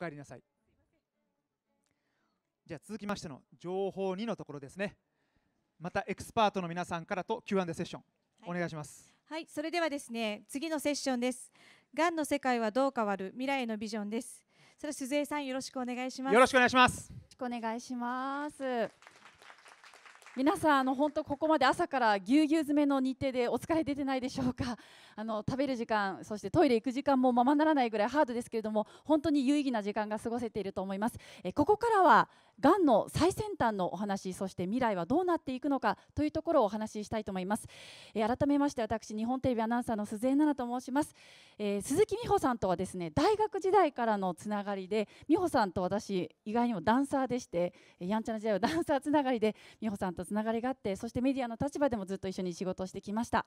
お帰りなさいじゃあ続きましての情報2のところですねまたエキスパートの皆さんからと Q&A セッション、お願いしますはいそれではですね次のセッションですがんの世界はどう変わる未来のビジョンですそれは鈴江さんよろしくお願いしますよろしくお願いしますよろしくお願いします皆さんあの本当ここまで朝からぎゅうぎゅう詰めの日程でお疲れ出てないでしょうか あの食べる時間そしてトイレ行く時間もままならないぐらいハードですけれども本当に有意義な時間が過ごせていると思いますえここからはがんの最先端のお話そして未来はどうなっていくのかというところをお話ししたいと思います、えー、改めまして私日本テレビアナウンサーの鈴江奈々と申します、えー、鈴木美穂さんとはですね大学時代からのつながりで美穂さんと私意外にもダンサーでしてやんちゃな時代はダンサーつながりで美穂さんとつながりがあってそしてメディアの立場でもずっと一緒に仕事をしてきました、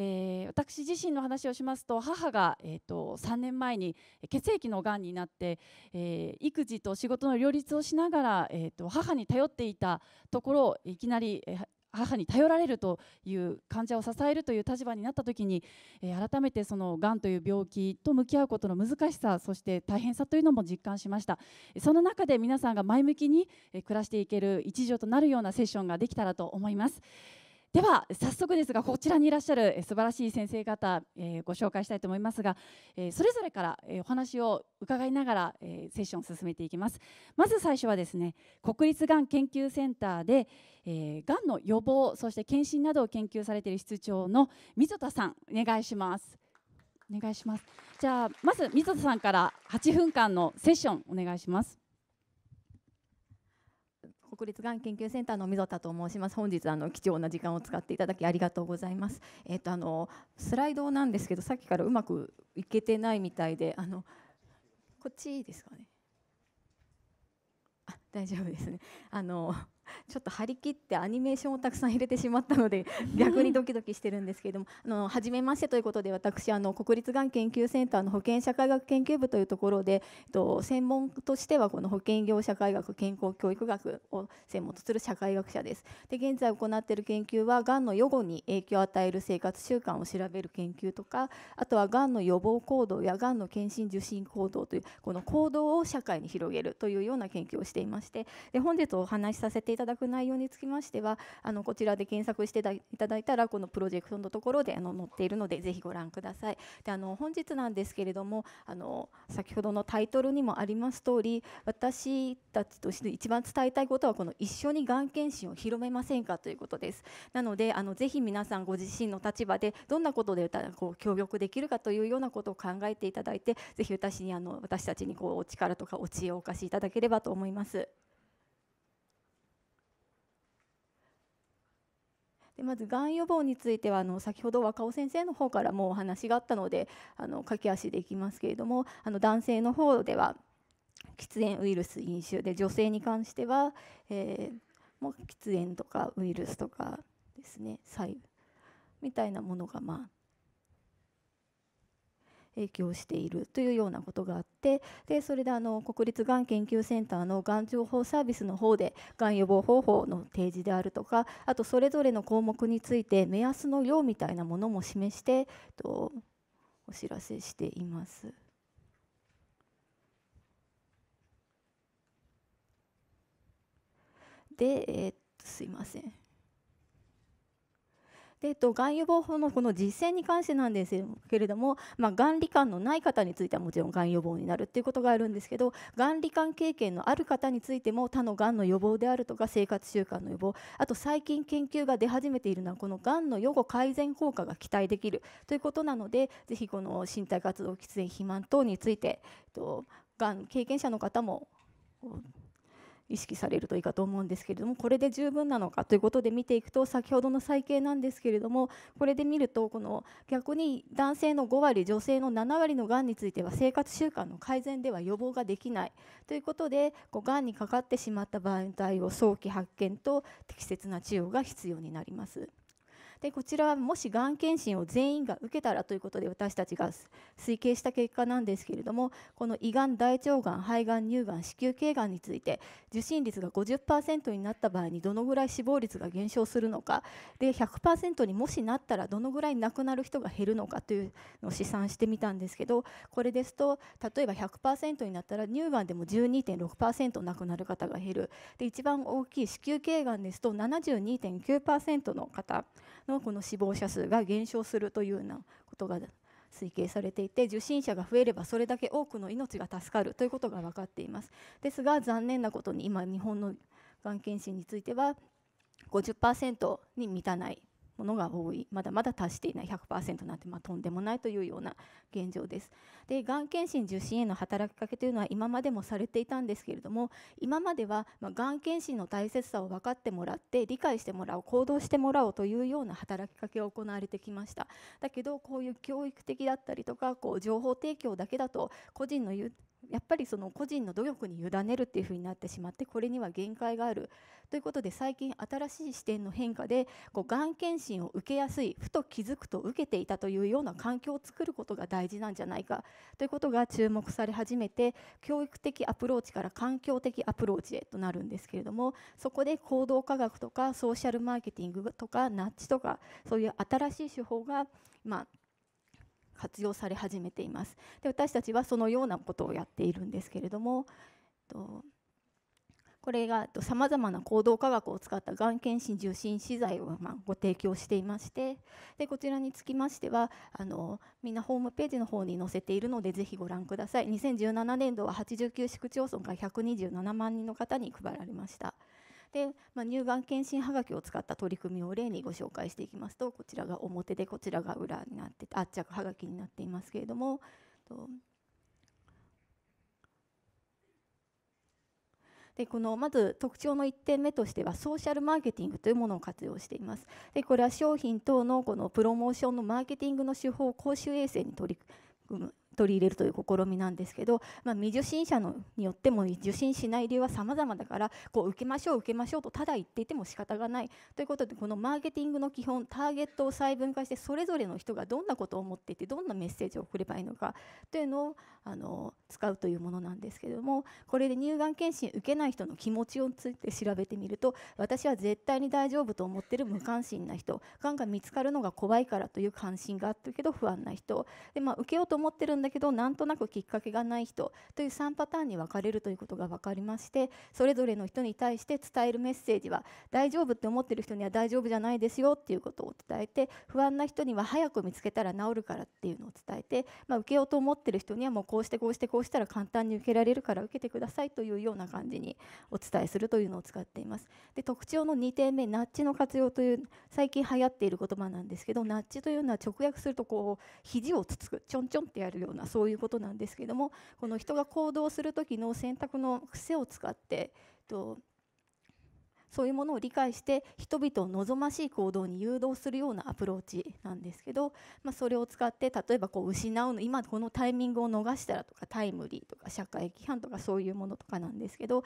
えー、私自身の話をしますと母が、えーと、3年前に血液のがんになって、えー、育児と仕事の両立をしながら、えーと、母に頼っていたところいきなり、えー母に頼られるという患者を支えるという立場になった時に、えー、改めてそのがんという病気と向き合うことの難しさそして大変さというのも実感しましたその中で皆さんが前向きに暮らしていける一助となるようなセッションができたらと思います、では早速ですがこちらにいらっしゃる素晴らしい先生方、えー、ご紹介したいと思いますが、えー、それぞれから、えお話を伺いながら、えー、セッションを進めていきますまず最初はですね国立がん研究センターで、えー、がんの予防そして検診などを研究されている室長の溝田さんお願いしますお願いしますじゃあまず水田さんから8分間のセッションお願いします国立がん研究センターの溝田と申します本日あの貴重な時間を使っていただきありがとうございますえっ、ー、とあのスライドなんですけどさっきからうまくいけてないみたいであのこっちですかねあ大丈夫ですねあの ちょっと張り切ってアニメーションをたくさん入れてしまったので 逆にドキドキしてるんですけれどもあの初めましてということで私あの国立がん研究センターの保健社会学研究部というところで、えっと、専門としてはこの保健業社会学健康教育学を専門とする社会学者です。で現在行っている研究はがんの予後に影響を与える生活習慣を調べる研究とかあとはがんの予防行動やがんの検診受診行動というこの行動を社会に広げるというような研究をしていましてで本日お話しさせてただく内容につきましてはあのこちらで検索していただいたらこのプロジェクトのところであの載っているのでぜひご覧ください。であの本日なんですけれどもあの先ほどのタイトルにもあります通り私たちとして一番伝えたいことはこの一緒にがん検診を広めませんかということです。なのであのぜひ皆さんご自身の立場でどんなことでこう協力できるかというようなことを考えていただいてぜひ私にあの私たちにこうお力とかお知恵をお貸しいただければと思います。でまずがん予防についてはあの先ほど若尾先生の方からもお話があったのであの駆け足でいきますけれどもあの男性の方では喫煙ウイルス飲酒で女性に関しては、えー、もう喫煙とかウイルスとかですね左右みたいなものがまあ影響しているというようなことがあってでそれであの国立がん研究センターのがん情報サービスの方でがん予防方法の提示であるとかあとそれぞれの項目について目安の量みたいなものも示してとお知らせしています。で、えー、すいません。で、えっと、がん予防法のこの実践に関してなんですけれども、まあ、がん罹患のない方についてはもちろんがん予防になるということがあるんですけどがん罹患経験のある方についても他のがんの予防であるとか生活習慣の予防あと最近研究が出始めているのはこのがんの予後改善効果が期待できるということなのでぜひこの身体活動喫煙肥満等について、えっと、がん経験者の方も意識されるといいかと思うんですけれどもこれで十分なのかということで見ていくと先ほどの再計なんですけれどもこれで見るとこの逆に男性の5割女性の7割のがんについては生活習慣の改善では予防ができないということでこうがんにかかってしまった場合の対応早期発見と適切な治療が必要になります。でこちらはもしがん検診を全員が受けたらということで私たちが推計した結果なんですけれどもこの胃がん大腸がん肺がん乳がん子宮頸がんについて受診率が50%になった場合にどのぐらい死亡率が減少するのかで100%にもしなったらどのぐらい亡くなる人が減るのかというのを試算してみたんですけどこれですと例えば100%になったら乳がんでも12.6%亡くなる方が減るで一番大きい子宮頸がんですと72.9%の方のこの死亡者数が減少するというようなことが推計されていて受診者が増えればそれだけ多くの命が助かるということが分かっていますですが残念なことに今日本のがん検診については50%に満たないものが多いまだまだ達していない100%なんてまあとんでもないというような現状です。でがん検診受診への働きかけというのは今までもされていたんですけれども今まではまあがん検診の大切さを分かってもらって理解してもらおう行動してもらおうというような働きかけが行われてきました。だけどこういう教育的だったりとかこう情報提供だけだと個人のやっぱりその個人の努力に委ねるっていうふうになってしまってこれには限界があるということで最近新しい視点の変化でこうがん検診を受けやすいふと気づくと受けていたというような環境を作ることが大事なんじゃないかということが注目され始めて教育的アプローチから環境的アプローチへとなるんですけれどもそこで行動科学とかソーシャルマーケティングとかナッチとかそういう新しい手法が今活用され始めていますで私たちはそのようなことをやっているんですけれどもこれがさまざまな行動科学を使ったがん検診受診資材をまご提供していましてでこちらにつきましてはあのみんなホームページの方に載せているのでぜひご覧ください2017年度は89市区町村から127万人の方に配られました。で、まあ、乳がん検診はがきを使った取り組みを例にご紹介していきますとこちらが表でこちらが裏になって圧着はがきになっていますけれども。でこのまず特徴の1点目としてはソーシャルマーケティングというものを活用していますでこれは商品等のこのプロモーションのマーケティングの手法を公衆衛生に取り組む取り入れるという試みなんですけど、まあ、未受信者のによっても受信しない理由は様々だからこう受けましょう受けましょうとただ言っていても仕方がないということでこのマーケティングの基本ターゲットを細分化してそれぞれの人がどんなことを思っていてどんなメッセージを送ればいいのかというのをあの使うというものなんですけどもこれで乳がん検診受けない人の気持ちをついて調べてみると私は絶対に大丈夫と思ってる無関心な人がんが見つかるのが怖いからという関心があったけど不安な人で、まあ、受けようと思ってるんだだけどなんとなくきっかけがない人という3パターンに分かれるということが分かりましてそれぞれの人に対して伝えるメッセージは大丈夫って思ってる人には大丈夫じゃないですよっていうことを伝えて不安な人には早く見つけたら治るからっていうのを伝えて、まあ、受けようと思ってる人にはもうこうしてこうしてこうしたら簡単に受けられるから受けてくださいというような感じにお伝えするというのを使っています。で特徴の2点目ナッチの活用という最近流行っている言葉なんですけどナッチというのは直訳するとこう肘をつつくちょんちょんってやるようななそういうことなんですけどもこの人が行動する時の選択の癖を使ってとそういうものを理解して人々を望ましい行動に誘導するようなアプローチなんですけど、まあ、それを使って例えばこう失うの今このタイミングを逃したらとかタイムリーとか社会規範とかそういうものとかなんですけど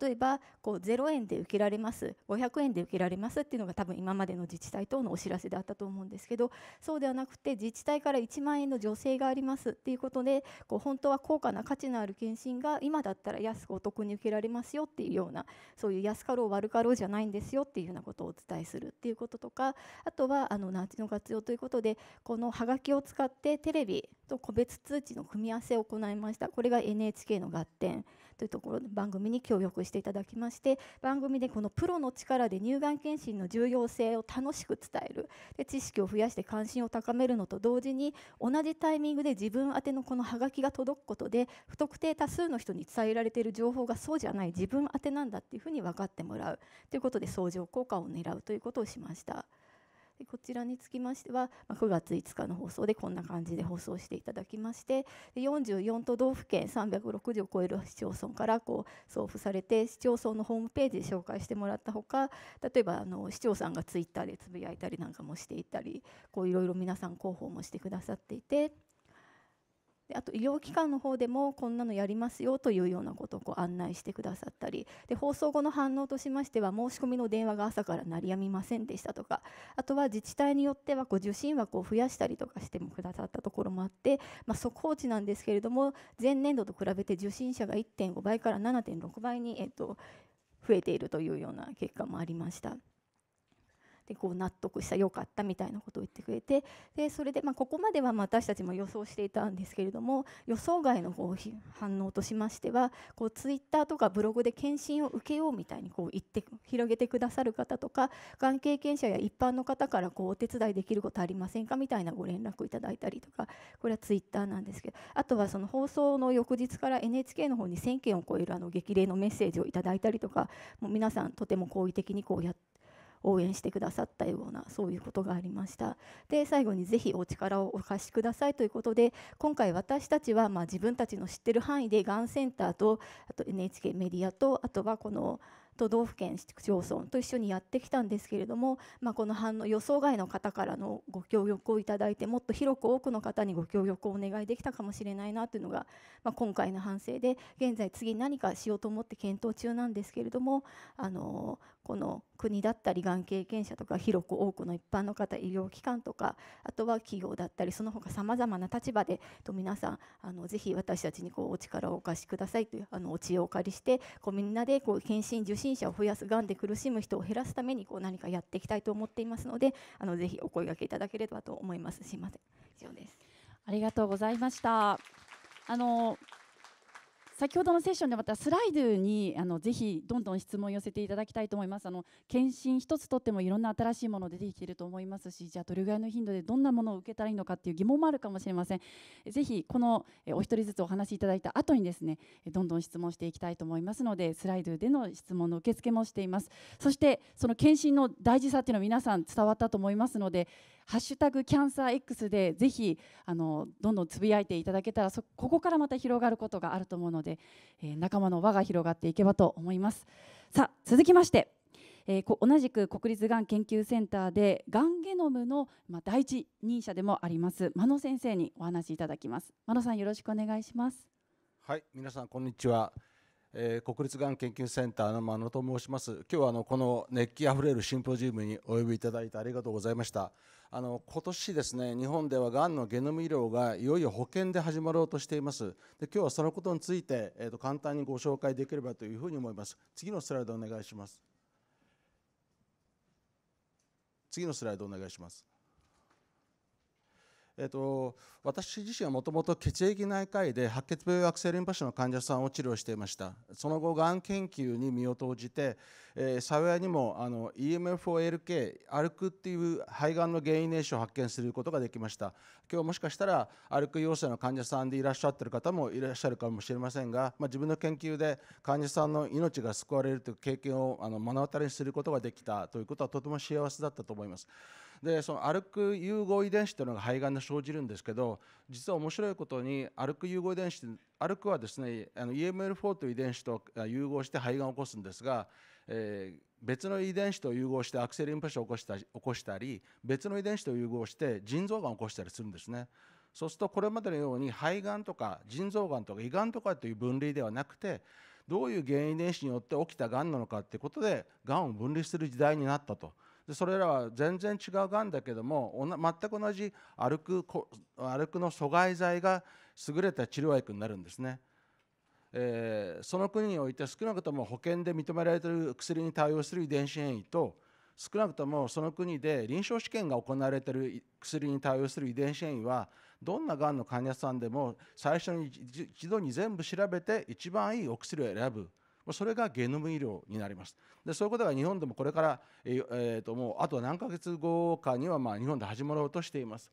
例えばこう0円で受けられます500円で受けられますっていうのが多分今までの自治体等のお知らせだったと思うんですけどそうではなくて自治体から1万円の助成がありますっていうことでこう本当は高価な価値のある検診が今だったら安くお得に受けられますよっていうようなそういう安かろう悪かかろうじゃないんですよっていうようなことをお伝えするっていうこととかあとはあのナーチの活用ということでこのハガキを使ってテレビと個別通知の組み合わせを行いましたこれが NHK の合点というところで番組に協力していただきまして番組でこのプロの力で乳がん検診の重要性を楽しく伝えるで知識を増やして関心を高めるのと同時に同じタイミングで自分宛てのこのハガキが届くことで不特定多数の人に伝えられている情報がそうじゃない自分宛てなんだっていうふうに分かってもらうということで相乗効果を狙うということをしました。でこちらにつきましては、ま9月5日の放送でこんな感じで放送していただきましてで44都道府県360を超える市町村からこう送付されて市町村のホームページで紹介してもらったほか例えばあの市長さんがツイッターでつぶやいたりなんかもしていたりいろいろ皆さん広報もしてくださっていて。であと医療機関の方でもこんなのやりますよというようなことをこう案内してくださったりで放送後の反応としましては申し込みの電話が朝から鳴りやみませんでしたとかあとは自治体によってはこう受信枠を増やしたりとかしてもくださったところもあって、まあ、速報値なんですけれども前年度と比べて受信者が1.5倍から7.6倍に、えっと、増えているというような結果もありました。でこう納得した良かったみたいなことを言ってくれてでそれでまここまではま私たちも予想していたんですけれども予想外のこう反応としましてはこうツイッターとかブログで検診を受けようみたいにこう言って広げてくださる方とかがん経験者や一般の方からこうお手伝いできることありませんかみたいなご連絡をいただいたりとかこれはツイッターなんですけどあとはその放送の翌日から NHK の方に1000件を超えるあの激励のメッセージをいただいたりとかもう皆さんとても好意的にこうやって。応援してくださったようなそういうことがありましたで最後にぜひお力をお貸しくださいということで今回私たちはま自分たちの知ってる範囲でがんセンターとあと NHK メディアとあとはこの都道府県市区町村と一緒にやってきたんですけれども、まあ、この反応予想外の方からのご協力をいただいてもっと広く多くの方にご協力をお願いできたかもしれないなというのが、まあ、今回の反省で現在次何かしようと思って検討中なんですけれどもあのこの国だったりがん経験者とか広く多くの一般の方医療機関とかあとは企業だったりその他さまざまな立場でと皆さんあのぜひ私たちにこうお力をお貸しくださいというあのお知恵をお借りしてこうみんなでこう検診受診診者を増やす、癌で苦しむ人を減らすためにこう何かやっていきたいと思っていますので、あのぜひお声がけいただければと思います。すいません。以上です。ありがとうございました。あの先ほどのセッションでまたスライドにあのぜひどんどん質問を寄せていただきたいと思います。あの検診一つとってもいろんな新しいもの出てきていると思いますし、じゃあどれぐらいの頻度でどんなものを受けたらいいのかっていう疑問もあるかもしれません。ぜひこのお一人ずつお話しいただいた後にですね、どんどん質問していきたいと思いますので、スライドでの質問の受付もしています。そしてその検診の大事さっていうのは皆さん伝わったと思いますので、ハッシュタグキャンサー X でぜひあのどんどんつぶやいていただけたらそここからまた広がることがあると思うので、えー、仲間の輪が広がっていけばと思いますさあ続きましてえー、同じく国立がん研究センターでがんゲノムの、まあ、第一人者でもあります真野先生にお話しいただきます真野さんよろしくお願いしますはい皆さんこんにちは、えー、国立がん研究センターの真野と申します今日はあのこの熱気あふれるシンポジウムにお呼びいただいてありがとうございましたあの今年ですね日本ではがんのゲノム医療がいよいよ保険で始まろうとしていますで今日はそのことについて、えーと、と簡単にご紹介できればというふうに思います次のスライドお願いします次のスライドお願いしますえーと、私自身はもともと血液内科医で白血病悪性リンパ腫の患者さんを治療していましたその後がん研究に身を投じて、えー、幸いにもあの EMFOLK 歩くっていう肺がんの原因因子を発見することができました今日もしかしたら歩く陽性の患者さんでいらっしゃってる方もいらっしゃるかもしれませんが、まあ、自分の研究で患者さんの命が救われるという経験をあの目の当たりにすることができたということはとても幸せだったと思います。でその歩く融合遺伝子というのが肺がんで生じるんですけど実は面白いことに歩く融合遺伝子歩くはですねあの EML4 という遺伝子と融合して肺がんを起こすんですが、えー、別の遺伝子と融合してアクセルインプッシンを起こした起こしたり別の遺伝子と融合して腎臓がんを起こしたりするんですね。そうするとこれまでのように肺がんとか腎臓がんとか胃がんとかという分類ではなくてどういう原因遺伝子によって起きたがんなのかということでがんを分類する時代になったと。でそれらは全然違うがんだけども全く同じ歩く歩くの阻害剤が優れた治療薬になるんですね。えー、その国において少なくとも保険で認められている薬に対応する遺伝子変異と少なくともその国で臨床試験が行われている薬に対応する遺伝子変異はどんながんの患者さんでも最初に一度に全部調べて一番いいお薬を選ぶそれがゲノム医療になりますでそういうことが日本でもこれから、えーえともうあと何ヶ月後かにはま日本で始まろうとしています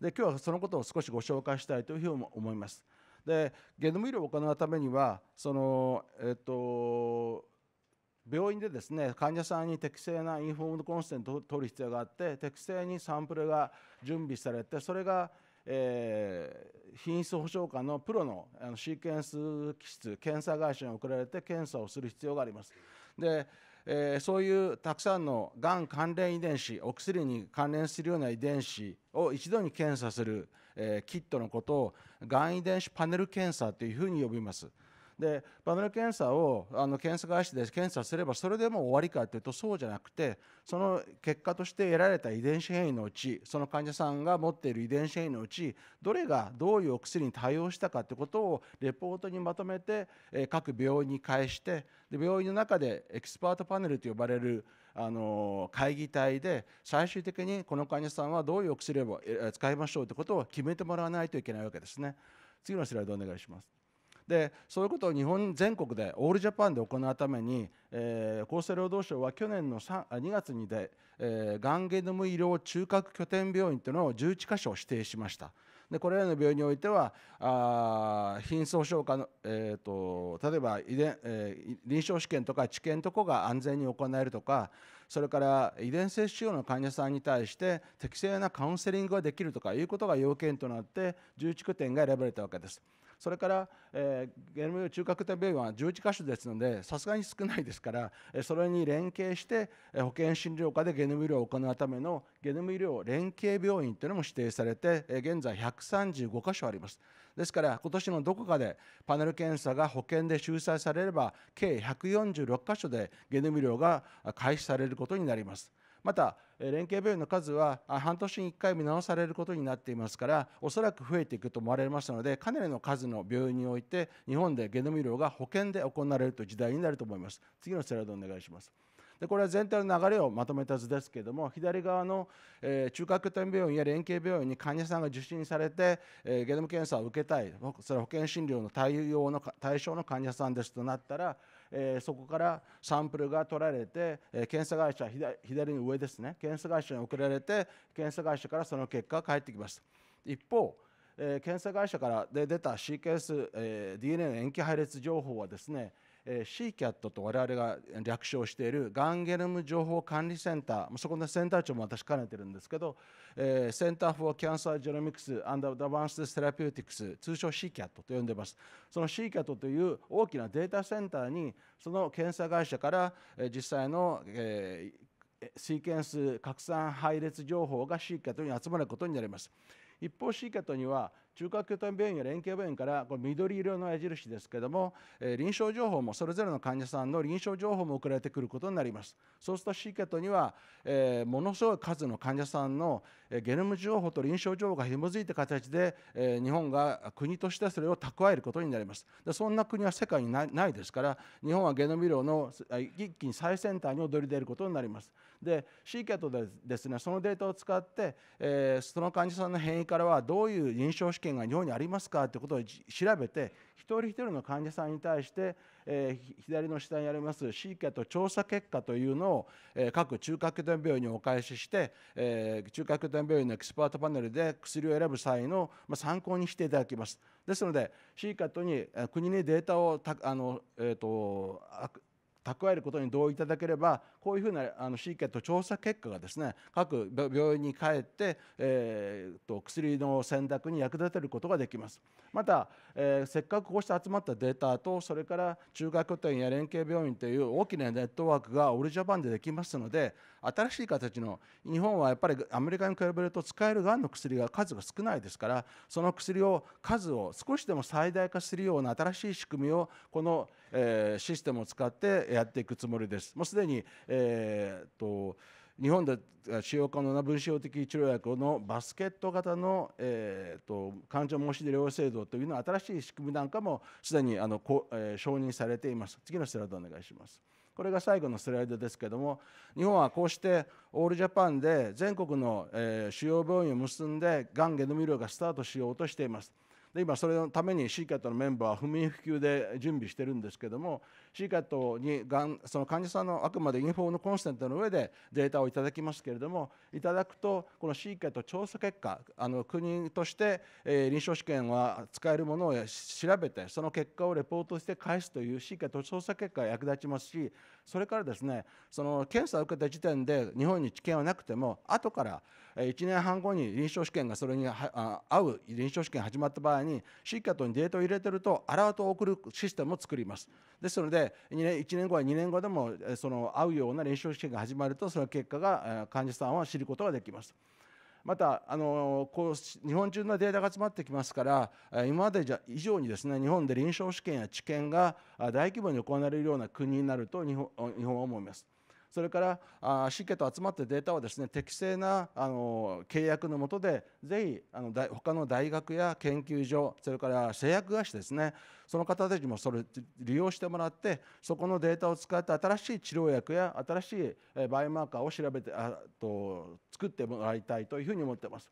で今日はそのことを少しご紹介したいというふうに思いますでゲノム医療を行うためにはそのえっ、ー、と病院でですね患者さんに適正なインフォームドコンセントを取る必要があって適正にサンプルが準備されてそれがえー、品質保証官のプロのあのシーケンス機質検査会社に送られて検査をする必要があります。でえー、そういうたくさんのがん関連遺伝子お薬に関連するような遺伝子を一度に検査する、えー、キットのことをがん遺伝子パネル検査というふうに呼びます。でバブル検査をあの検査会社で検査すればそれでもう終わりかというとそうじゃなくてその結果として得られた遺伝子変異のうちその患者さんが持っている遺伝子変異のうちどれがどういうお薬に対応したかということをレポートにまとめて各病院に返してで病院の中でエキスパートパネルと呼ばれるあの会議体で最終的にこの患者さんはどういうお薬を使いましょうということを決めてもらわないといけないわけですね。次のスライドお願いします。でそういうことを日本全国でオールジャパンで行うために、えー、厚生労働省は去年の2月にで、えー、がんゲノム医療中核拠点病院というのを11箇所指定しました。でこれらの病院においてはあ貧相症化の、えーと、と例えば遺伝、えー、臨床試験とか治験とかが安全に行えるとかそれから遺伝性腫瘍の患者さんに対して適正なカウンセリングができるとかいうことが要件となって11拠点が選ばれたわけです。それから、えー、ゲルム中核点病院は11箇所ですのでさすがに少ないですから、それに連携して保健診療科でゲノム医療を行うためのゲノム医療連携病院というのも指定されて、現在135箇所あります。ですから今年のどこかでパネル検査が保険で収載されれば計146箇所でゲノム医療が開始されることになります。また連携病院の数は半年に1回見直されることになっていますからおそらく増えていくと思われますのでかなりの数の病院において日本でゲノム医療が保険で行われるという時代になると思います次のスライドお願いしますでこれは全体の流れをまとめた図ですけれども左側の、えー、中核点病院や連携病院に患者さんが受診されて、えー、ゲノム検査を受けたいそれは保険診療の対応の対象の患者さんですとなったらえそこからサンプルが取られて、え検査会社左の上ですね検査会社に送られて検査会社からその結果が返ってきました一方え検査会社からで出たシーケンス、え DNA の塩基配列情報はですねえー、CCAT と我々が略称しているがんゲノム情報管理センターそこのセンター長も私兼ねてるんですけど、えー、センター for Cancer Genomics and Advanced Therapeutics 通称 CCAT と呼んでますその CCAT という大きなデータセンターにその検査会社から、えー、実際の、えー、シーケンス拡散配列情報が CCAT に集まることになります一方 CCAT には中核拠点病院や連携病院からこれ緑色の矢印ですけれども、えー、臨床情報もそれぞれの患者さんの臨床情報も送られてくることになりますそうするとシーケットには、えー、ものすごい数の患者さんのゲノム情報と臨床情報が紐づいた形で、えー、日本が国としてそれを蓄えることになりますでそんな国は世界にないですから日本はゲノム医療の一気に最先端に躍り出ることになりますで c ケッ t でですねそのデータを使って、えー、その患者さんの変異からはどういう臨床試験が日本にありますかということを調べて一人一人の患者さんに対して、えー、左の下にあります c ケッ t 調査結果というのを、えー、各中核拠点病院にお返しして、えー、中核拠点病院のエキスパートパネルで薬を選ぶ際の、まあ、参考にしていただきます。ですのでー k ットに国にデータをたあの、えーと蓄えることに同意いただければこういうふうなあのシーケット調査結果がですね各病院に帰って、えー、と薬の選択に役立てることができます。また、えー、せっかくこうして集まったデータとそれから中学拠点や連携病院という大きなネットワークがオールジャパンでできますので新しい形の日本はやっぱりアメリカに比べると使えるがんの薬が数が少ないですからその薬を数を少しでも最大化するような新しい仕組みをこのえー、システムを使ってやっていくつもりです。もうすでに、えーと、と日本で使用可能な分子標的治療薬のバスケット型の、えーと、患者申し出療養制度というのは新しい仕組みなんかもすでにあのこ、えー、承認されています。次のスライドお願いします。これが最後のスライドですけども日本はこうしてオールジャパンで全国の、えー、主要病院を結んでがんゲノム医療がスタートしようとしています。で今それのために CCAT のメンバーは不眠不休で準備してるんですけどもカ a t にがんその患者さんのあくまでインフォームコンセントの上でデータをいただきますけれどもいただくとこの CAT 調査結果あの国として、えー、臨床試験は使えるものを調べてその結果をレポートして返すという CAT 調査結果が役立ちますしそれからですねその検査を受けた時点で日本に治験はなくても後から1年半後に臨床試験がそれに合う臨床試験始まった場合に CAT にデータを入れてるとアラートを送るシステムを作ります。ですので2年1年後や2年後でもその合うような臨床試験が始まるとその結果が患者さんは知ることができます。またあのこう日本中のデータが集まってきますから今までじゃ以上にですね日本で臨床試験や治験が大規模に行われるような国になると日本日本は思います。それからあシーケと集まってデータはですね適正なあの契約のもとでぜひあの他の大学や研究所それから製薬会社ですねその方たちもそれ利用してもらってそこのデータを使って新しい治療薬や新しいバイオマーカーを調べてあと作ってもらいたいというふうに思ってます。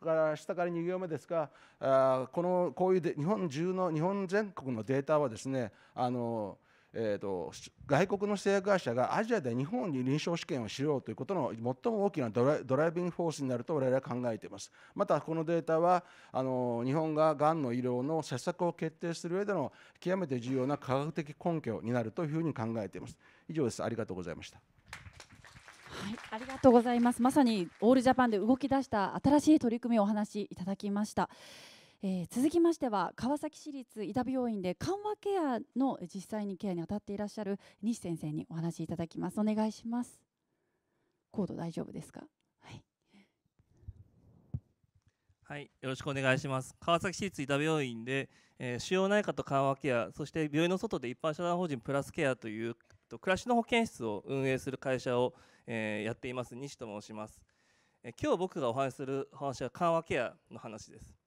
だから下から2行目ですがあこのこういうで日本中の日本全国のデータはですねあのえーと、外国の製薬会社がアジアで日本に臨床試験をしようということの最も大きなドライビングフォースになると我々は考えていますまたこのデータはあの日本ががんの医療の施策を決定する上での極めて重要な科学的根拠になるというふうに考えています以上ですありがとうございましたはい、ありがとうございますまさにオールジャパンで動き出した新しい取り組みをお話しいただきました。えー、続きましては川崎市立伊田病院で緩和ケアの実際にケアに当たっていらっしゃる西先生にお話しいただきますお願いしますコード大丈夫ですかはい、はい、よろしくお願いします川崎市立伊田病院で、えー、腫瘍内科と緩和ケアそして病院の外で一般社団法人プラスケアというと暮らしの保健室を運営する会社を、えー、やっています西と申します、え今日僕がお話しする話は緩和ケアの話です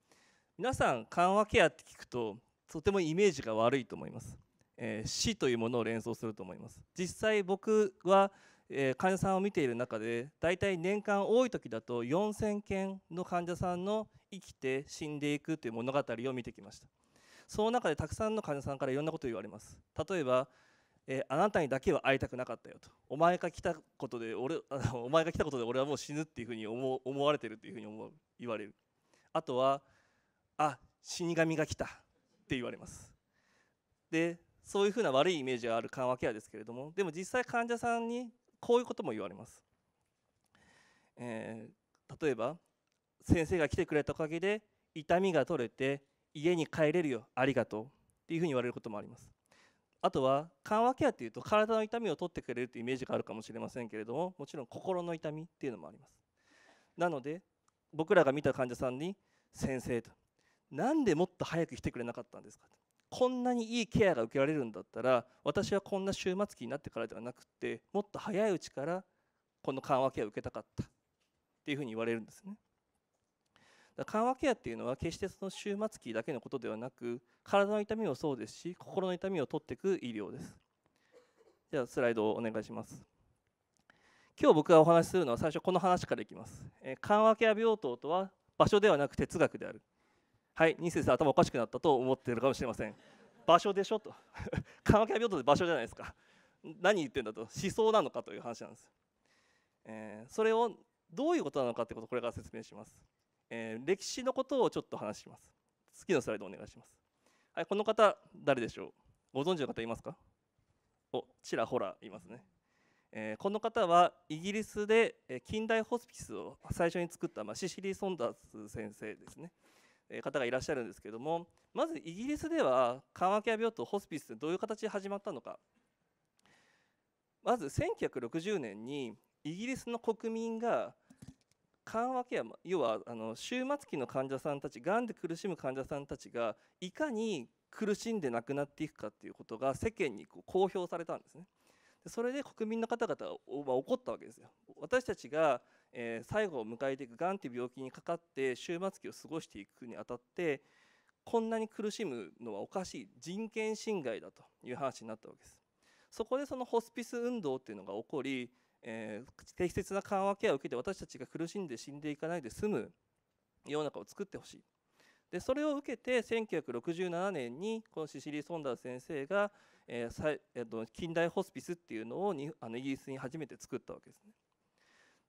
皆さん緩和ケアって聞くととてもイメージが悪いと思います、えー、死というものを連想すると思います実際僕は、えー、患者さんを見ている中でだいたい年間多い時だと4000件の患者さんの生きて死んでいくという物語を見てきましたその中でたくさんの患者さんからいろんなことを言われます例えばえー、あなたにだけは会いたくなかったよとお前が来たことで俺お前が来たことで俺はもう死ぬっていうふうに思思われてるっていうふうに思う言われるあとはあ死神が来たって言われますでそういうふうな悪いイメージがある緩和ケアですけれどもでも実際患者さんにこういうことも言われます、えー、例えば先生が来てくれたおかげで痛みが取れて家に帰れるよありがとうっていうふうに言われることもありますあとは緩和ケアっていうと体の痛みを取ってくれるというイメージがあるかもしれませんけれどももちろん心の痛みっていうのもありますなので僕らが見た患者さんに「先生」となんでもっと早く来てくれなかったんですかこんなにいいケアが受けられるんだったら私はこんな終末期になってからではなくてもっと早いうちからこの緩和ケアを受けたかったっていうふうに言われるんですね。だ緩和ケアっていうのは決してその終末期だけのことではなく体の痛みもそうですし心の痛みを取っていく医療です。じゃあスライドをお願いします。今日僕がお話しするのは最初この話からいきます。え緩和ケア病棟とは場所ではなく哲学である。はいニセん、頭おかしくなったと思っているかもしれません場所でしょと科学平等で場所じゃないですか何言ってんだと思想なのかという話なんです、えー、それをどういうことなのかということをこれから説明します、えー、歴史のことをちょっと話します次のスライドお願いしますはいこの方誰でしょうご存知の方いますかおちらほらいますねえー、この方はイギリスで近代ホスピスを最初に作った、まあ、シシリー・ソンダース先生ですね、方がいらっしゃるんですけどもまずイギリスでは緩和ケア病棟ホスピスどういう形で始まったのかまず1960年にイギリスの国民が緩和ケア要はあの終末期の患者さんたちがんで苦しむ患者さんたちがいかに苦しんで亡くなっていくかっていうことが世間にこう公表されたんですね。それで国民の方々は怒ったわけですよ。私たちがえ最後を迎えていくがんっていう病気にかかって終末期を過ごしていくにあたってこんなに苦しむのはおかしい人権侵害だという話になったわけです。そこでそのホスピス運動っていうのが起こり、えー、適切な緩和ケアを受けて私たちが苦しんで死んでいかないで済む世の中を作ってほしい。でそれを受けて1967年にこのシシリー・ソンダー先生が、えーえー、近代ホスピスっていうのをにあのイギリスに初めて作ったわけですね。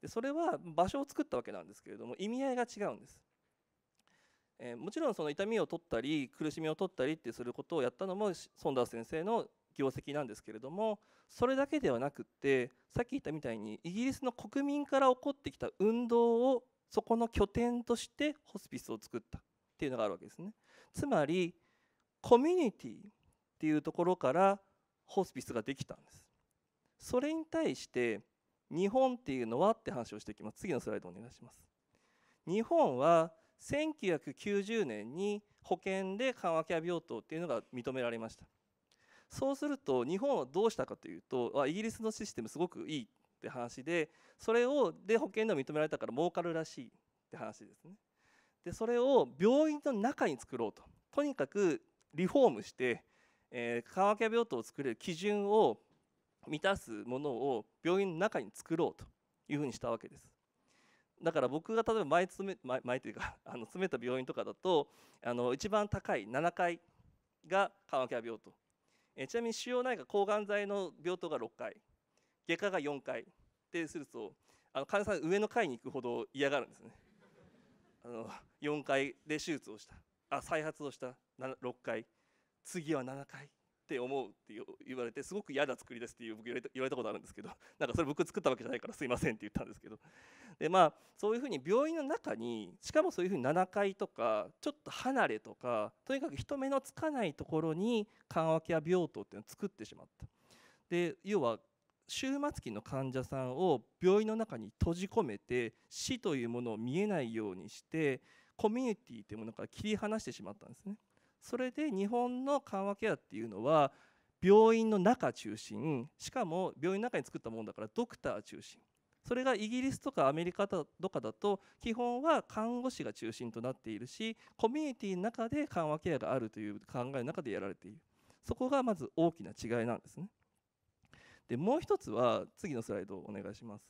でそれは場所を作ったわけなんですけれども意味合いが違うんです。えー、もちろんその痛みを取ったり苦しみを取ったりってすることをやったのもンダー先生の業績なんですけれどもそれだけではなくってさっき言ったみたいにイギリスの国民から起こってきた運動をそこの拠点としてホスピスを作ったっていうのがあるわけですね。つまりコミュニティっていうところからホスピスができたんです。それに対して日本っていうのはって話をしていきます次のスライドお願いします日本は1990年に保険で緩和ケア病棟っていうのが認められましたそうすると日本はどうしたかというとイギリスのシステムすごくいいって話でそれをで保険でも認められたから儲かるらしいって話ですねでそれを病院の中に作ろうととにかくリフォームして、え緩和ケア病棟を作れる基準を満たすものを病院の中に作ろうというふうにしたわけです。だから僕が例えば前詰め前というか あの詰めた病院とかだとあの一番高い7階が緩和ケア病棟えちなみに腫瘍内科抗がん剤の病棟が6階外科が4階ってするとあの患者さん上の階に行くほど嫌がるんですねあの4階で手術をしたあ再発をした6階次は7階って思うって言われてすごく嫌な作りですっていう僕言われた言われたことあるんですけど なんかそれ僕作ったわけじゃないからすいませんって言ったんですけど でまあそういうふうに病院の中にしかもそういうふうに7階とかちょっと離れとかとにかく人目のつかないところに緩和ケア病棟っていうのを作ってしまった。で要は終末期の患者さんを病院の中に閉じ込めて死というものを見えないようにしてコミュニティというものから切り離してしまったんですね。それで日本の緩和ケアっていうのは病院の中中心しかも病院の中に作ったもんだからドクター中心それがイギリスとかアメリカとかだと基本は看護師が中心となっているしコミュニティの中で緩和ケアがあるという考えの中でやられているそこがまず大きな違いなんですねでもう一つは次のスライドをお願いします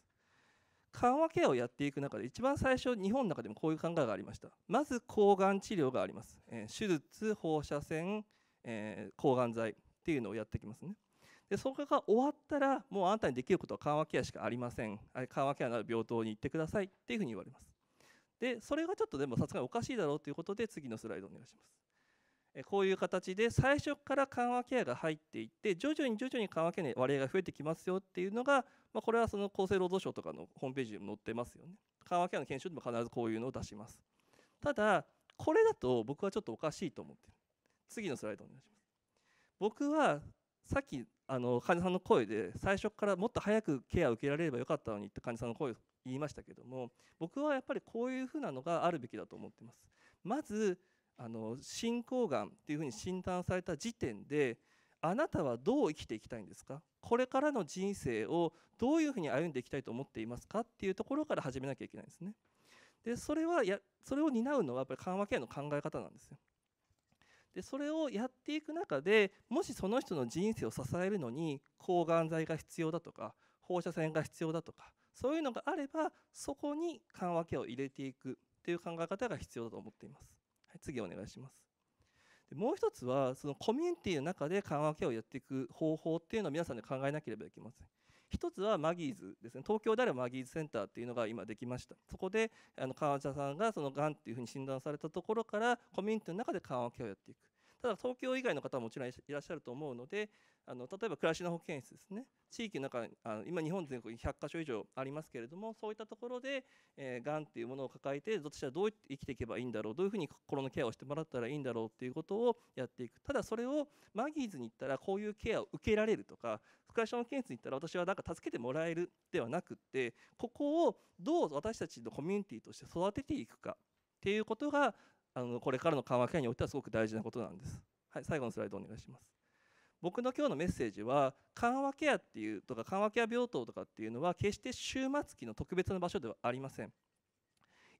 緩和ケアをやっていく中で一番最初日本の中でもこういう考えがありましたまず抗がん治療があります、えー、手術放射線、えー、抗がん剤っていうのをやってきますねでそこが終わったらもうあなたにできることは緩和ケアしかありません緩和ケアなら病棟に行ってくださいっていうふうに言われますでそれがちょっとでもさすがにおかしいだろうということで次のスライドお願いしますこういう形で最初から緩和ケアが入っていって徐々に徐々に緩和ケアに割合が増えてきますよっていうのが、まあ、これはその厚生労働省とかのホームページにも載ってますよね緩和ケアの研修でも必ずこういうのを出しますただこれだと僕はちょっとおかしいと思ってる次のスライドお願いします僕はさっきあの患者さんの声で最初からもっと早くケアを受けられればよかったのにって患者さんの声を言いましたけども僕はやっぱりこういうふうなのがあるべきだと思ってますまずあの進行がんっていうふうに診断された時点であなたはどう生きていきたいんですかこれからの人生をどういうふうに歩んでいきたいと思っていますかっていうところから始めなきゃいけないんですね。でそれはやそれを担うのはやっぱり緩和ケアの考え方なんですよ。でそれをやっていく中でもしその人の人生を支えるのに抗がん剤が必要だとか放射線が必要だとかそういうのがあればそこに緩和ケアを入れていくっていう考え方が必要だと思っています。はい、次お願いします。でもう一つはそのコミュニティの中で緩和ケアをやっていく方法っていうのを皆さんで考えなければいけません。一つはマギーズですね東京であればマギーズセンターっていうのが今できましたそこであの患者さんがそのがんっていうふうに診断されたところからコミュニティの中で緩和ケアをやっていくただ東京以外の方はもちろんいらっしゃると思うのであの例えば暮らしの保健室ですね地域の中あの今日本全国に100か所以上ありますけれどもそういったところで、えー、がんっていうものを抱えて私はどう生きていけばいいんだろうどういうふうに心のケアをしてもらったらいいんだろうっていうことをやっていくただそれをマギーズに行ったらこういうケアを受けられるとか暮らしの保健室に行ったら私はなんか助けてもらえるではなくってここをどう私たちのコミュニティとして育てていくかっていうことがあのこれからの緩和ケアにおいてはすごく大事なことなんです。はい、最後のスライドお願いします。僕の今日のメッセージは緩和ケアっていうとか緩和ケア病棟とかっていうのは決して終末期の特別な場所ではありません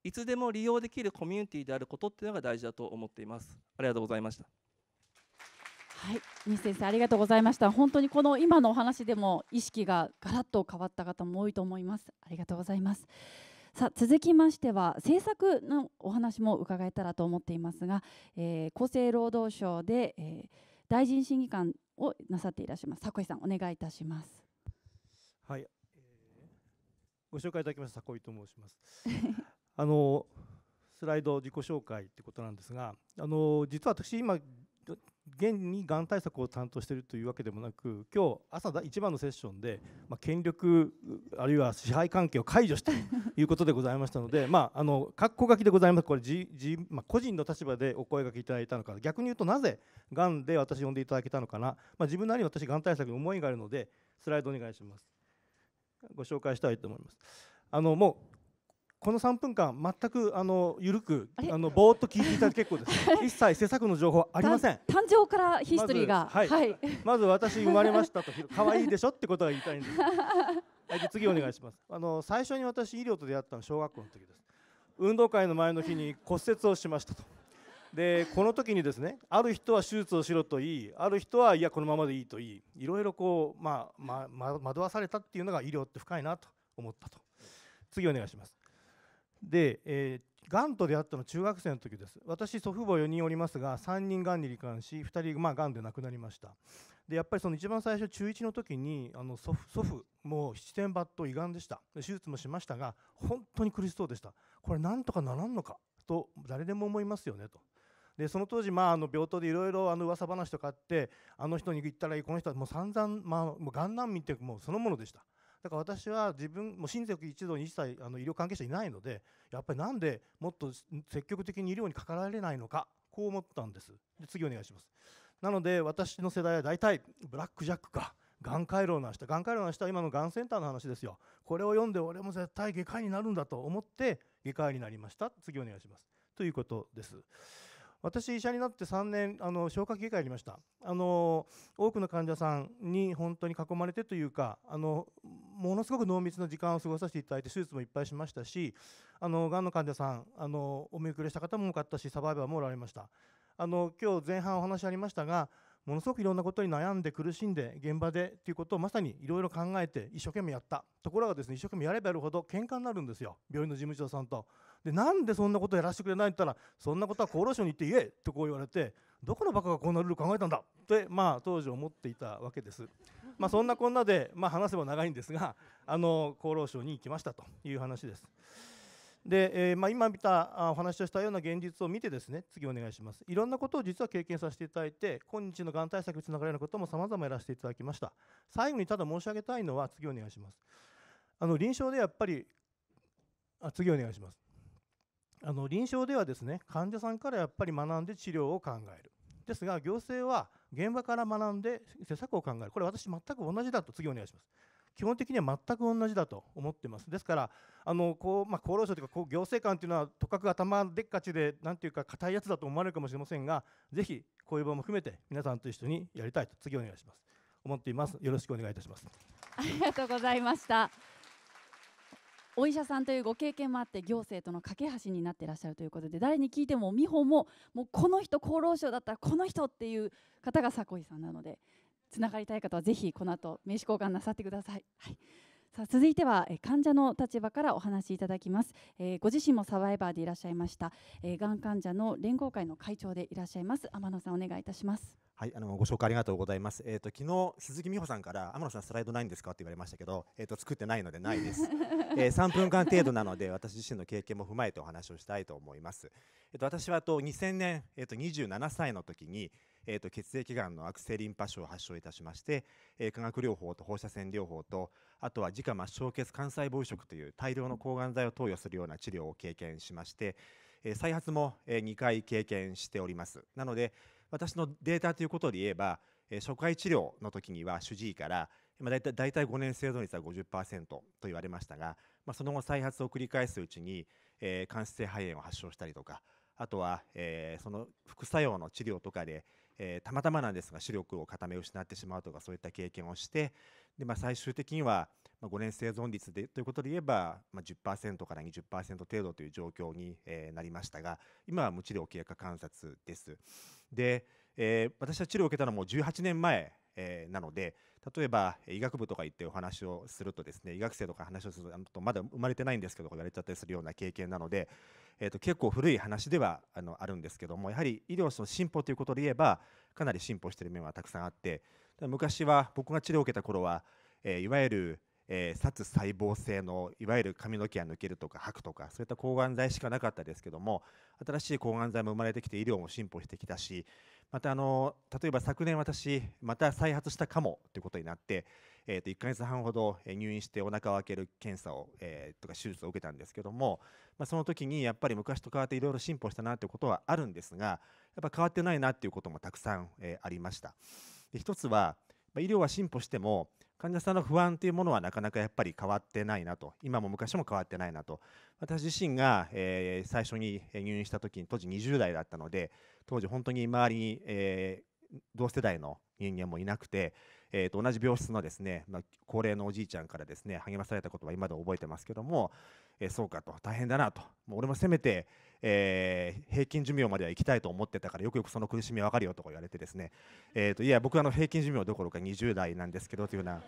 いつでも利用できるコミュニティであることっていうのが大事だと思っていますありがとうございましたはい、西先生ありがとうございました。本当にこの今のお話でも意識がガラッと変わった方も多いと思います。ありがとうございます。さあ続きましては政策のお話も伺えたらと思っていますが、えー、厚生労働省で、えー、大臣審議官をなさっていらっしゃいます。佐さんお願いいたします。はい、えー、ご紹介いただきました佐と申します。あのスライド自己紹介ってことなんですが、あの実は私今現にがん対策を担当しているというわけでもなく今日朝一番のセッションで、まあ、権力あるいは支配関係を解除したということでございましたので まああの括弧書きでございますこれじじ、まあ、個人の立場でお声がけいただいたのか逆に言うとなぜがんで私呼んでいただけたのかな、まあ、自分なりに私がん対策に思いがあるのでスライドお願いしますご紹介したいと思いますあのもうこの3分間全くあの緩くあのぼーっと聞いていただいて結構です 一切制作の情報ありません誕生からヒストリーがまず,、はい、はい、まず私生まれましたと 可愛いでしょってことが言いたいんですはい、次お願いしますあの最初に私医療と出会ったの小学校の時です運動会の前の日に骨折をしましたとでこの時にですねある人は手術をしろといいある人はいやこのままでいいといいいろいろこう、まあまま、惑わされたっていうのが医療って深いなと思ったと次お願いしますで、えー、がんと出会ったのは中学生の時です私祖父母4人おりますが3人がんに罹患し2人、まあ、がんで亡くなりましたでやっぱりその一番最初中1の時にあの祖父祖父もう七点抜刀胃がんでした手術もしましたが本当に苦しそうでしたこれなんとかならんのかと誰でも思いますよねとでその当時、まあ、あの病棟でいろいろあの噂話とかあってあの人に行ったらいいこの人はもう散々、まあ、もうがん難民ってもうそのものでしただから私は自分も親族一同に一切あの医療関係者いないのでやっぱりなんでもっと積極的に医療にかかられないのかこう思ったんですで次お願いしますなので私の世代は大体ブラック・ジャックかがん回路の明がん回路の明日は今のがんセンターの話ですよこれを読んで俺も絶対外科医になるんだと思って外科医になりました次お願いしますということです。私、医者になって3年、あの消化器外科やりましたあの、多くの患者さんに本当に囲まれてというかあの、ものすごく濃密な時間を過ごさせていただいて、手術もいっぱいしましたし、あのがんの患者さんあの、お見送りした方も多かったし、サバイバーもおられました。あの今日前半お話ありましたがものすごくいろんなことに悩んで苦しんで現場でということをまさにいろいろ考えて一生懸命やったところがですね一生懸命やればやるほど喧嘩になるんですよ病院の事務長さんとでなんでそんなことやらせてくれないって言ったらそんなことは厚労省に行って言えってこう言われてどこのバカがこんなルール考えたんだってまあ当時思っていたわけです。まあ、そんなこんなでまあ話せば長いんですがあの厚労省に行きましたという話です。で、えー、まあ、今見たお話をしたような現実を見てですね次お願いしますいろんなことを実は経験させていただいて今日のがん対策につながるようなこともさまざまやらせていただきました最後にただ申し上げたいのは次お願いしますあの臨床でやっぱりあ次お願いしますあの臨床ではですね患者さんからやっぱり学んで治療を考えるですが行政は現場から学んで施策を考えるこれ私全く同じだと次お願いします基本的には全く同じだと思ってますですからあのこう、まあ、厚労省というかこう行政官というのはとかく頭でっかちで何ていうか硬いやつだと思われるかもしれませんがぜひこういう場も含めて皆さんと一緒にやりたいと次お願いします思っていますよろしくお願いいたしますありがとうございましたお医者さんというご経験もあって行政との架け橋になってらっしゃるということで誰に聞いても美穂ももうこの人厚労省だったらこの人っていう方が佐古井さんなのでつながりたい方はぜひこの後名刺交換なさってください。はいさあ続いては患者の立場からお話しいただきます、えー、ご自身もサバイバーでいらっしゃいました、えー、がん患者の連合会の会長でいらっしゃいます天野さんお願いいたしますはい、あのご紹介ありがとうございます。えっ、ー、と昨日鈴木美穂さんから天野さんスライドないんですかって言われましたけど、えっ、ー、と作ってないのでないです。えー、分間程度なので私自身の経験も踏まえてお話をしたいと思います。えっ、ー、と私はと2000年えっ、と27歳の時にえー、と血液がんの悪性リンパ腫を発症いたしまして、え化学療法と放射線療法とあとは自家末梢血幹細胞移植という大量の抗がん剤を投与するような治療を経験しまして、え再発も、え2回経験しておりますなので私のデータということで言えば、え初回治療の時には主治医からまあ、大体大5年生存率は50%と言われましたが、まあ、その後再発を繰り返すうちに、えー、間質性肺炎を発症したりとかあとは、えー、その副作用の治療とかで、えー、たまたまなんですが視力を固め失ってしまうとかそういった経験をして、で、まあ、最終的には5年生存率でということで言えば、まあ10、から20%程度という状況に、えー、なりましたが今は無治療経過観察です。で、えー、私は治療を受けたのも18年前えー、なので例えば医学部とか行ってお話をするとですね医学生とか話をするとまだ生まれてないんですけど言われちゃったりするような経験なので、えー、と結構古い話ではあのあるんですけどもやはり医療の進歩ということで言えばかなり進歩している面はたくさんあって昔は僕が治療を受けた頃は、えー、いわゆる、えー、殺細胞性のいわゆる髪の毛が抜けるとか吐くとかそういった抗がん剤しかなかったですけども新しい抗がん剤も生まれてきて医療も進歩してきたしまたあの例えば昨年私また再発したかもということになって、えー、と1か月半ほど入院してお腹を開ける検査を、えー、とか手術を受けたんですけども、まあ、その時にやっぱり昔と変わっていろいろ進歩したなということはあるんですがやっぱ変わってないなということもたくさん、えー、ありました。で一つは、まあ、医療は進歩しても患者さんの不安というものはなかなかやっぱり変わってないなと今も昔も変わってないなと私自身が、えー、最初に入院した時に当時20代だったので当時本当に周りに、えー、同世代の人間もいなくて、えー、と同じ病室のですね、まあ、高齢のおじいちゃんからですね励まされたことは今でも覚えてますけども、えー、そうかと大変だなともう俺もせめてえー、平均寿命までは行きたいと思ってたからよくよくその苦しみは分かるよとか言われてですね、えーと、といや僕はあの平均寿命どころか20代なんですけどというような。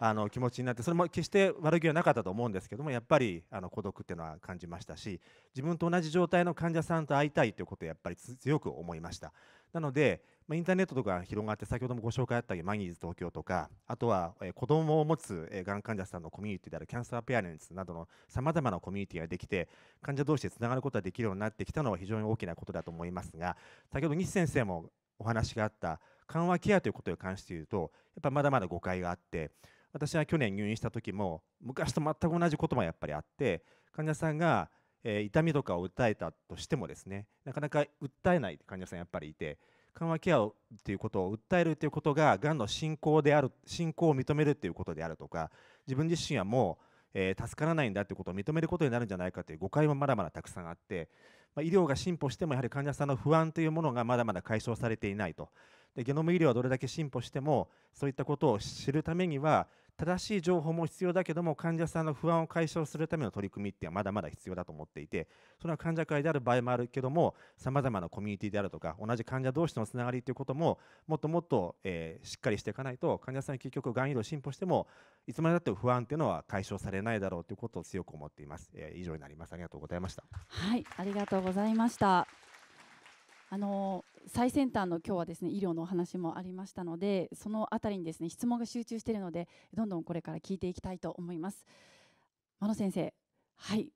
あの気持ちになってそれも決して悪気はなかったと思うんですけどもやっぱりあの孤独っていうのは感じましたし自分と同じ状態の患者さんと会いたいということをやっぱり強く思いましたなので、まあ、インターネットとか広がって、先ほどもご紹介あったように、マニーズ東京とか、あとは、えー、子供を持つ、えー、がん患者さんのコミュニティであるキャンサーペアレンツなどのさまざまなコミュニティができて、患者同士でつながることができるようになってきたのは非常に大きなことだと思いますが、先ほど西先生もお話があった緩和ケアということに関して言うと、やっぱまだまだ誤解があって、私は去年入院した時も、昔と全く同じこともやっぱりあって、患者さんが、えー、痛みとかを訴えたとしてもですね、なかなか訴えない患者さんやっぱりいて、緩和ケアをっていうことを訴えるということががんの進行である進行を認めるということであるとか自分自身はもう、えー、助からないんだということを認めることになるんじゃないかという誤解もまだまだたくさんあって、まあ、医療が進歩してもやはり患者さんの不安というものがまだまだ解消されていないとでゲノム医療はどれだけ進歩してもそういったことを知るためには正しい情報も必要だけども患者さんの不安を解消するための取り組みってまだまだ必要だと思っていてそれは患者会である場合もあるけどもさまざまなコミュニティであるとか同じ患者同士のつながりということももっともっと、えー、しっかりしていかないと患者さん結局がん医療進歩してもいつまでたっても不安っていうのは解消されないだろうということを強く思っています、えー、以上になりますありがとうございましたはいありがとうございましたあの最先端の今日はですね医療のお話もありましたのでその辺りにですね質問が集中しているのでどんどんこれから聞いていきたいと思います。真野先生はい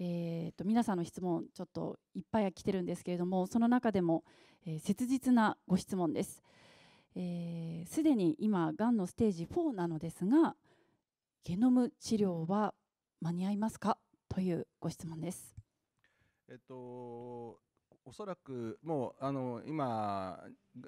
えーと、と皆さんの質問ちょっといっぱい来てるんですけれどもその中でも、えー、切実なご質問ですすで、えー、に今がんのステージ4なのですがゲノム治療は間に合いますかというご質問ですえっとおそらくもうあの今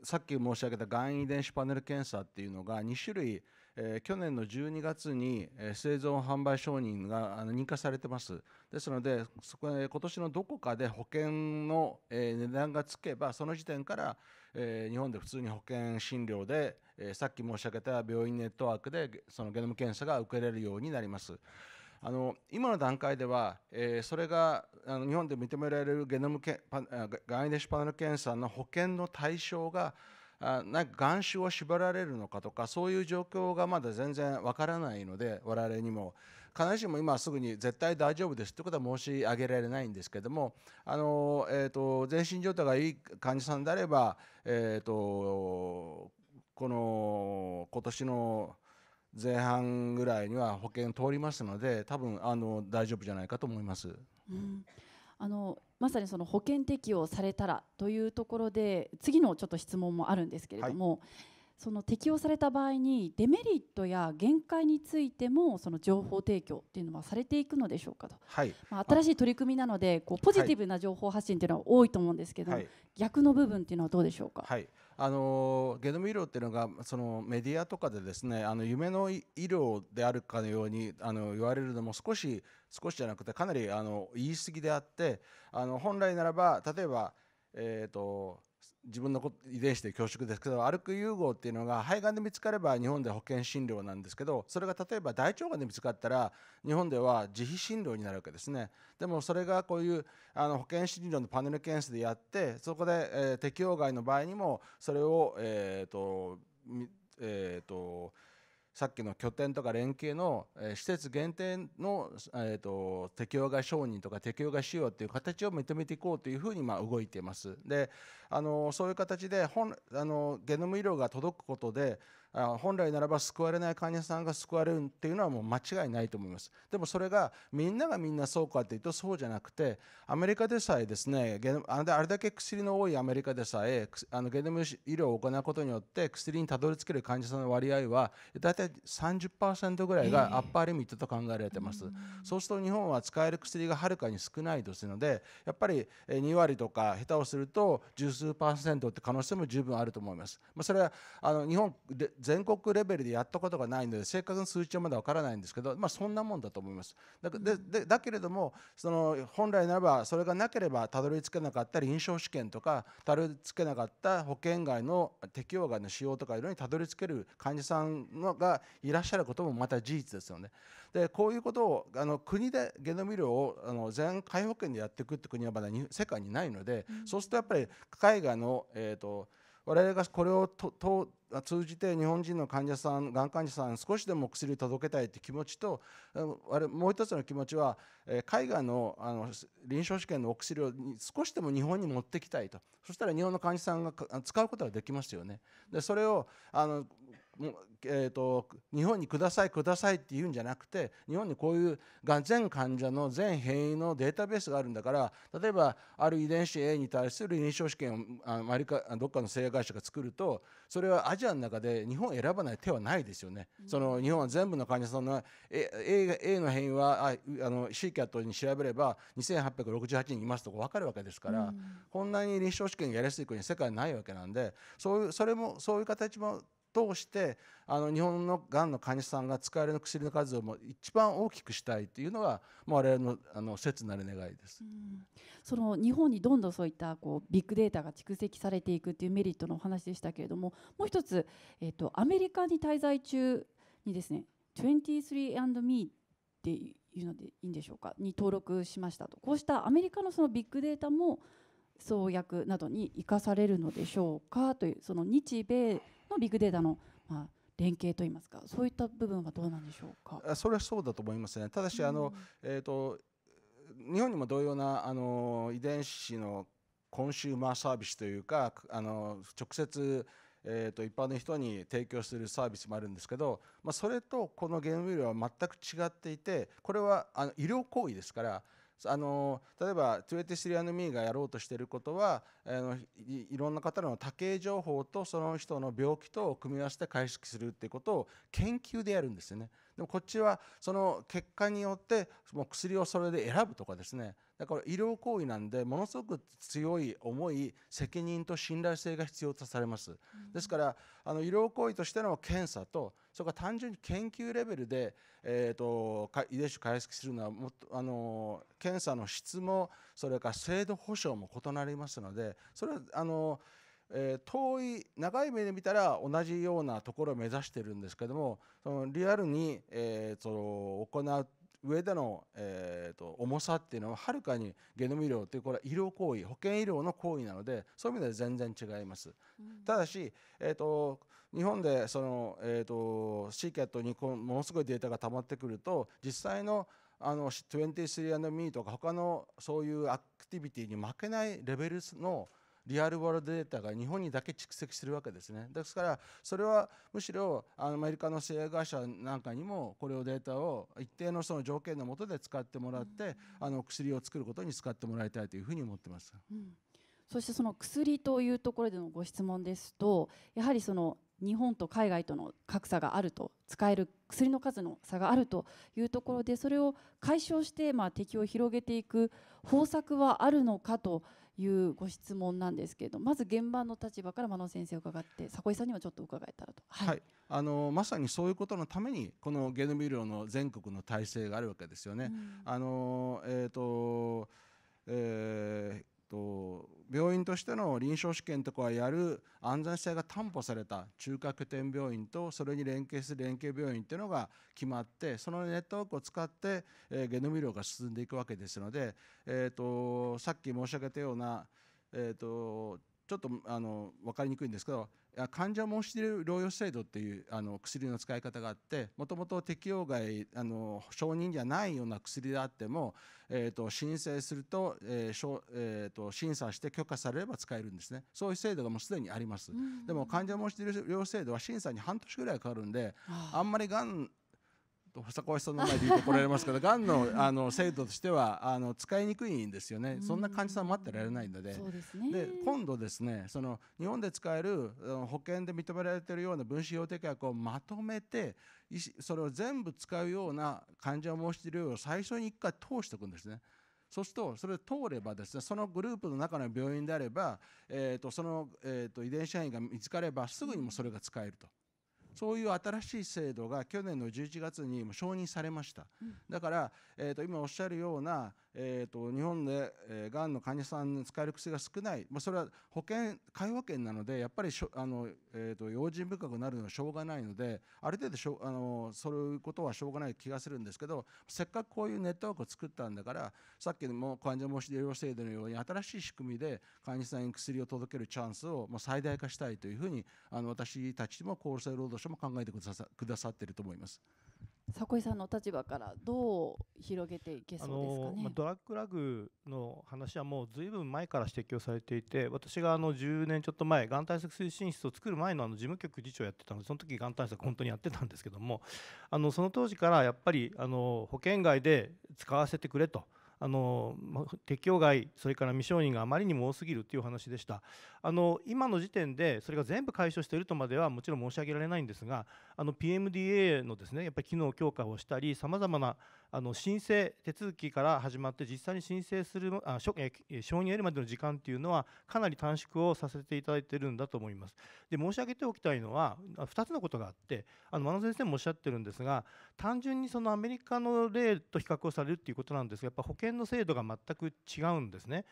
さっき申し上げたがん遺伝子パネル検査っていうのが2種類、えー、去年の12月に、えー、製造販売承認があの認可されてますですのでそこ今年のどこかで保険の、えー、値段がつけばその時点から、えー、日本で普通に保険診療で、えー、さっき申し上げた病院ネットワークでそのゲノム検査が受けられるようになります。あの今の段階では、えー、それがあの日本で認められるゲノムけパがんネ伝パネル検査の保険の対象があなんか眼種を縛られるのかとかそういう状況がまだ全然わからないので我々にも必ずしも今すぐに絶対大丈夫ですということは申し上げられないんですけどもあの、えーと、全身状態がいい患者さんであれば、えーとこの今年の前半ぐらいには保険通りましたので多分あの大丈夫じゃないかと思います、うん、あのまさにその保険適用されたらというところで次のちょっと質問もあるんですけれども、はい、その適用された場合にデメリットや限界についてもその情報提供っていうのはされていくのでしょうかと、はい、まあ、新しい取り組みなのでこうポジティブな情報発信っていうのは多いと思うんですけど、はい、逆の部分っていうのはどうでしょうか。はいあのゲノム医療っていうのがそのメディアとかでですねあの夢の医療であるかのようにあの言われるのも少し少しじゃなくてかなりあの言い過ぎであってあの本来ならば例えばえーと自分の遺伝子で恐縮ですけど歩く融合っていうのが肺がんで見つかれば日本で保険診療なんですけどそれが例えば大腸がんで見つかったら日本では自費診療になるわけですねでもそれがこういうあの保険診療のパネル検査でやってそこで、え適用外の場合にもそれをえっ、とえっ、とさっきの拠点とか連携の、え施設限定の、えーと、と適用外承認とか適用外使用という形を認めていこうというふうに、まあ、動いています。であのそういう形で本あのゲノム医療が届くことで本来ならば救われない患者さんが救われるっていうのはもう間違いないと思いますでもそれがみんながみんなそうかっていうとそうじゃなくてアメリカでさえですねあれだけ薬の多いアメリカでさえあのゲノム医療を行うことによって薬にたどり着ける患者さんの割合は大体30%ぐらいがアッパーリミットと考えられてます、えー、そうすると日本は使える薬がはるかに少ないですのでやっぱり2割とか下手をすると十数パーセントって可能性も十分あると思います、まあ、それはあの日本で全国レベルでやったことがないので正確な数値はまだわからないんですけど、まあ、そんなもんだと思います。だでだけれどもその本来ならばそれがなければたどり着けなかった臨床試験とかたどり着けなかった保険外の適用外の使用とかいろいろにたどり着ける患者さんのがいらっしゃることもまた事実ですよね。でこういうことをあの国でゲノム医療をあの全皆保険でやっていくって国はまだ世界にないので、うん、そうするとやっぱり海外の、えーと我々がこれをと通じて日本人の患者さんがん患者さん少しでも薬を届けたいという気持ちともう一つの気持ちは海外のあの臨床試験のお薬を少しでも日本に持ってきたいとそしたら日本の患者さんが使うことができますよね。でそれをあのえーと、日本にくださいくださいって言うんじゃなくて日本にこういうがん全患者の全変異のデータベースがあるんだから例えばある遺伝子 A に対する臨床試験をあマリカどっかの製薬会社が作るとそれはアジアの中で日本を選ばない手はないですよね、うん、その日本は全部の患者さんの A, A, A の変異はああの c ャットに調べれば2868人いますとか分かるわけですから、うん、こんなに臨床試験がやりやすい国世界ないわけなんでそういうそれもそういう形も通してあの日本のがんの患者さんが使える薬の数をも一番大きくしたいというのが我々のあの切なる願いです、うん、その日本にどんどんそういったこうビッグデータが蓄積されていくというメリットのお話でしたけれどももう一つ、えーと、アメリカに滞在中にですね 23andMe ていうのでいいんでしょうかに登録しましたとこうしたアメリカのそのビッグデータも創薬などに生かされるのでしょうかというその日米のビッグデータの、まあ、連携といいますかそういった部分はどうなんでしょうかそれはそうだと思いますねただし、あのえーと、日本にも同様なあの遺伝子のコンシューマーサービスというかあの直接えーと、一般の人に提供するサービスもあるんですけど、まあ、それとこのゲーム医療は全く違っていてこれはあの医療行為ですからあの例えば「2 3ア n d m e がやろうとしてることはあのいろんな方の多形情報とその人の病気とを組み合わせて解析するっていうことを研究でやるんですよね。でもこっちはその結果によってもう薬をそれで選ぶとかですねだから医療行為なんでものすごく強い重い責任と信頼性が必要とされます、ですからあの医療行為としての検査とそれから単純に研究レベルで、えーと、遺伝子解析するのはもっとあの検査の質もそれから制度保障も異なりますのでそれはあのえー、遠い長い目で見たら同じようなところを目指してるんですけどもそのリアルに、えー、その行う上での、えーと、重さっていうのははるかにゲノム医療っていうこれは医療行為保険医療の行為なのでそういう意味では全然違います、うん、ただし、えーと、日本でその、えーと、シ c ケッ t にこものすごいデータがたまってくると実際のあの 23&me とか他のそういうアクティビティに負けないレベルの、リアルワールドデータが日本にだけ蓄積するわけですねですからそれはむしろアメリカの製薬会社なんかにもこれをデータを一定のその条件のもとで使ってもらって、あの薬を作ることに使ってもらいたいというふうに思ってます、うん、そしてその薬というところでのご質問ですとやはりその日本と海外との格差があると使える薬の数の差があるというところでそれを解消してまあ適用を広げていく方策はあるのかというご質問なんですけどまず現場の立場から真野先生を伺って迫井さんにもちょっと伺えたらと、はい、はい、あのまさにそういうことのためにこのゲノム医療の全国の体制があるわけですよね。うん、あのえーとえーと病院としての臨床試験とかやる安全性が担保された中核点病院とそれに連携する連携病院っていうのが決まってそのネットワークを使って、えゲノム医療が進んでいくわけですので、えと、さっき申し上げたような、えーとちょっとあの分かりにくいんですけど患者申し出療養制度っていうあの薬の使い方があってもともと適用外あの承認じゃないような薬であっても、えーと、申請すると,、えーえーと、審査して許可されれば使えるんですねそういう制度がもうすでにあります、うん、でも患者申し出療養制度は審査に半年ぐらいかかるんであんまりがん坂越さんの前で言うと怒られますけどがん のあの制度としてはあの使いにくいんですよね、そんな患者さん待ってられないのでで今度ですねその日本で使える保険で認められているような分子標的薬をまとめてそれを全部使うような患者を申し出るよを最初に1回通しておくんですね。そうすると、それ通ればですね、そのグループの中の病院であれば、えとその、えと遺伝子範囲が見つかれば、すぐにもそれが使えると。そういう新しい制度が去年の11月にも承認されました、だから、えー、と今おっしゃるようなえーと、日本で、えー、がんの患者さんに使える薬が少ない、まあ、それは保険介護保険なのでやっぱりしょあの、えーと、用心深くなるのはしょうがないのである程度しょあのそういうことはしょうがない気がするんですけどせっかくこういうネットワークを作ったんだからさっきの患者申し出要制度のように新しい仕組みで患者さんに薬を届けるチャンスを、まあ、最大化したいというふうにあの私たちも厚生労働省も考えてくださくださっていると思います。迫井さんの立場からどう広げていけそうですかね、まあ、ドラッグラグの話はもうずいぶん前から指摘をされていて私があの10年ちょっと前がん対策推進室を作る前のあの事務局次長やってたのでその時がん対策本当にやってたんですけどもあのその当時からやっぱりあの保険外で使わせてくれと。あの適用外それから未承認があまりにも多すぎるというお話でしたあの今の時点でそれが全部解消しているとまではもちろん申し上げられないんですがあの PMDA のですねやっぱり機能強化をしたりさまざまなあの申請手続きから始まって実際に申請するあ承認を得るまでの時間というのはかなり短縮をさせていただいているんだと思います。で申し上げておきたいのは2つのことがあってあの真野先生もおっしゃってるんですが単純にそのアメリカの例と比較をされるということなんですがやっぱ保険の制度が全く違うんですね。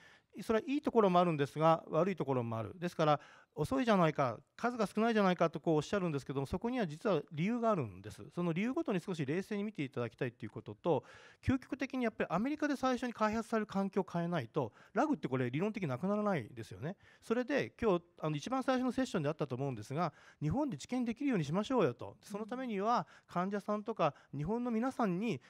それはいいところもあるんですが悪いところもあるですから遅いじゃないか数が少ないじゃないかとこうおっしゃるんですけどもそこには実は理由があるんですその理由ごとに少し冷静に見ていただきたいということと究極的にやっぱりアメリカで最初に開発される環境を変えないとラグってこれ理論的なくならないですよねそれで今日あの一番最初のセッションであったと思うんですが日本で治験できるようにしましょうよとそのためには患者さんとか日本の皆さんに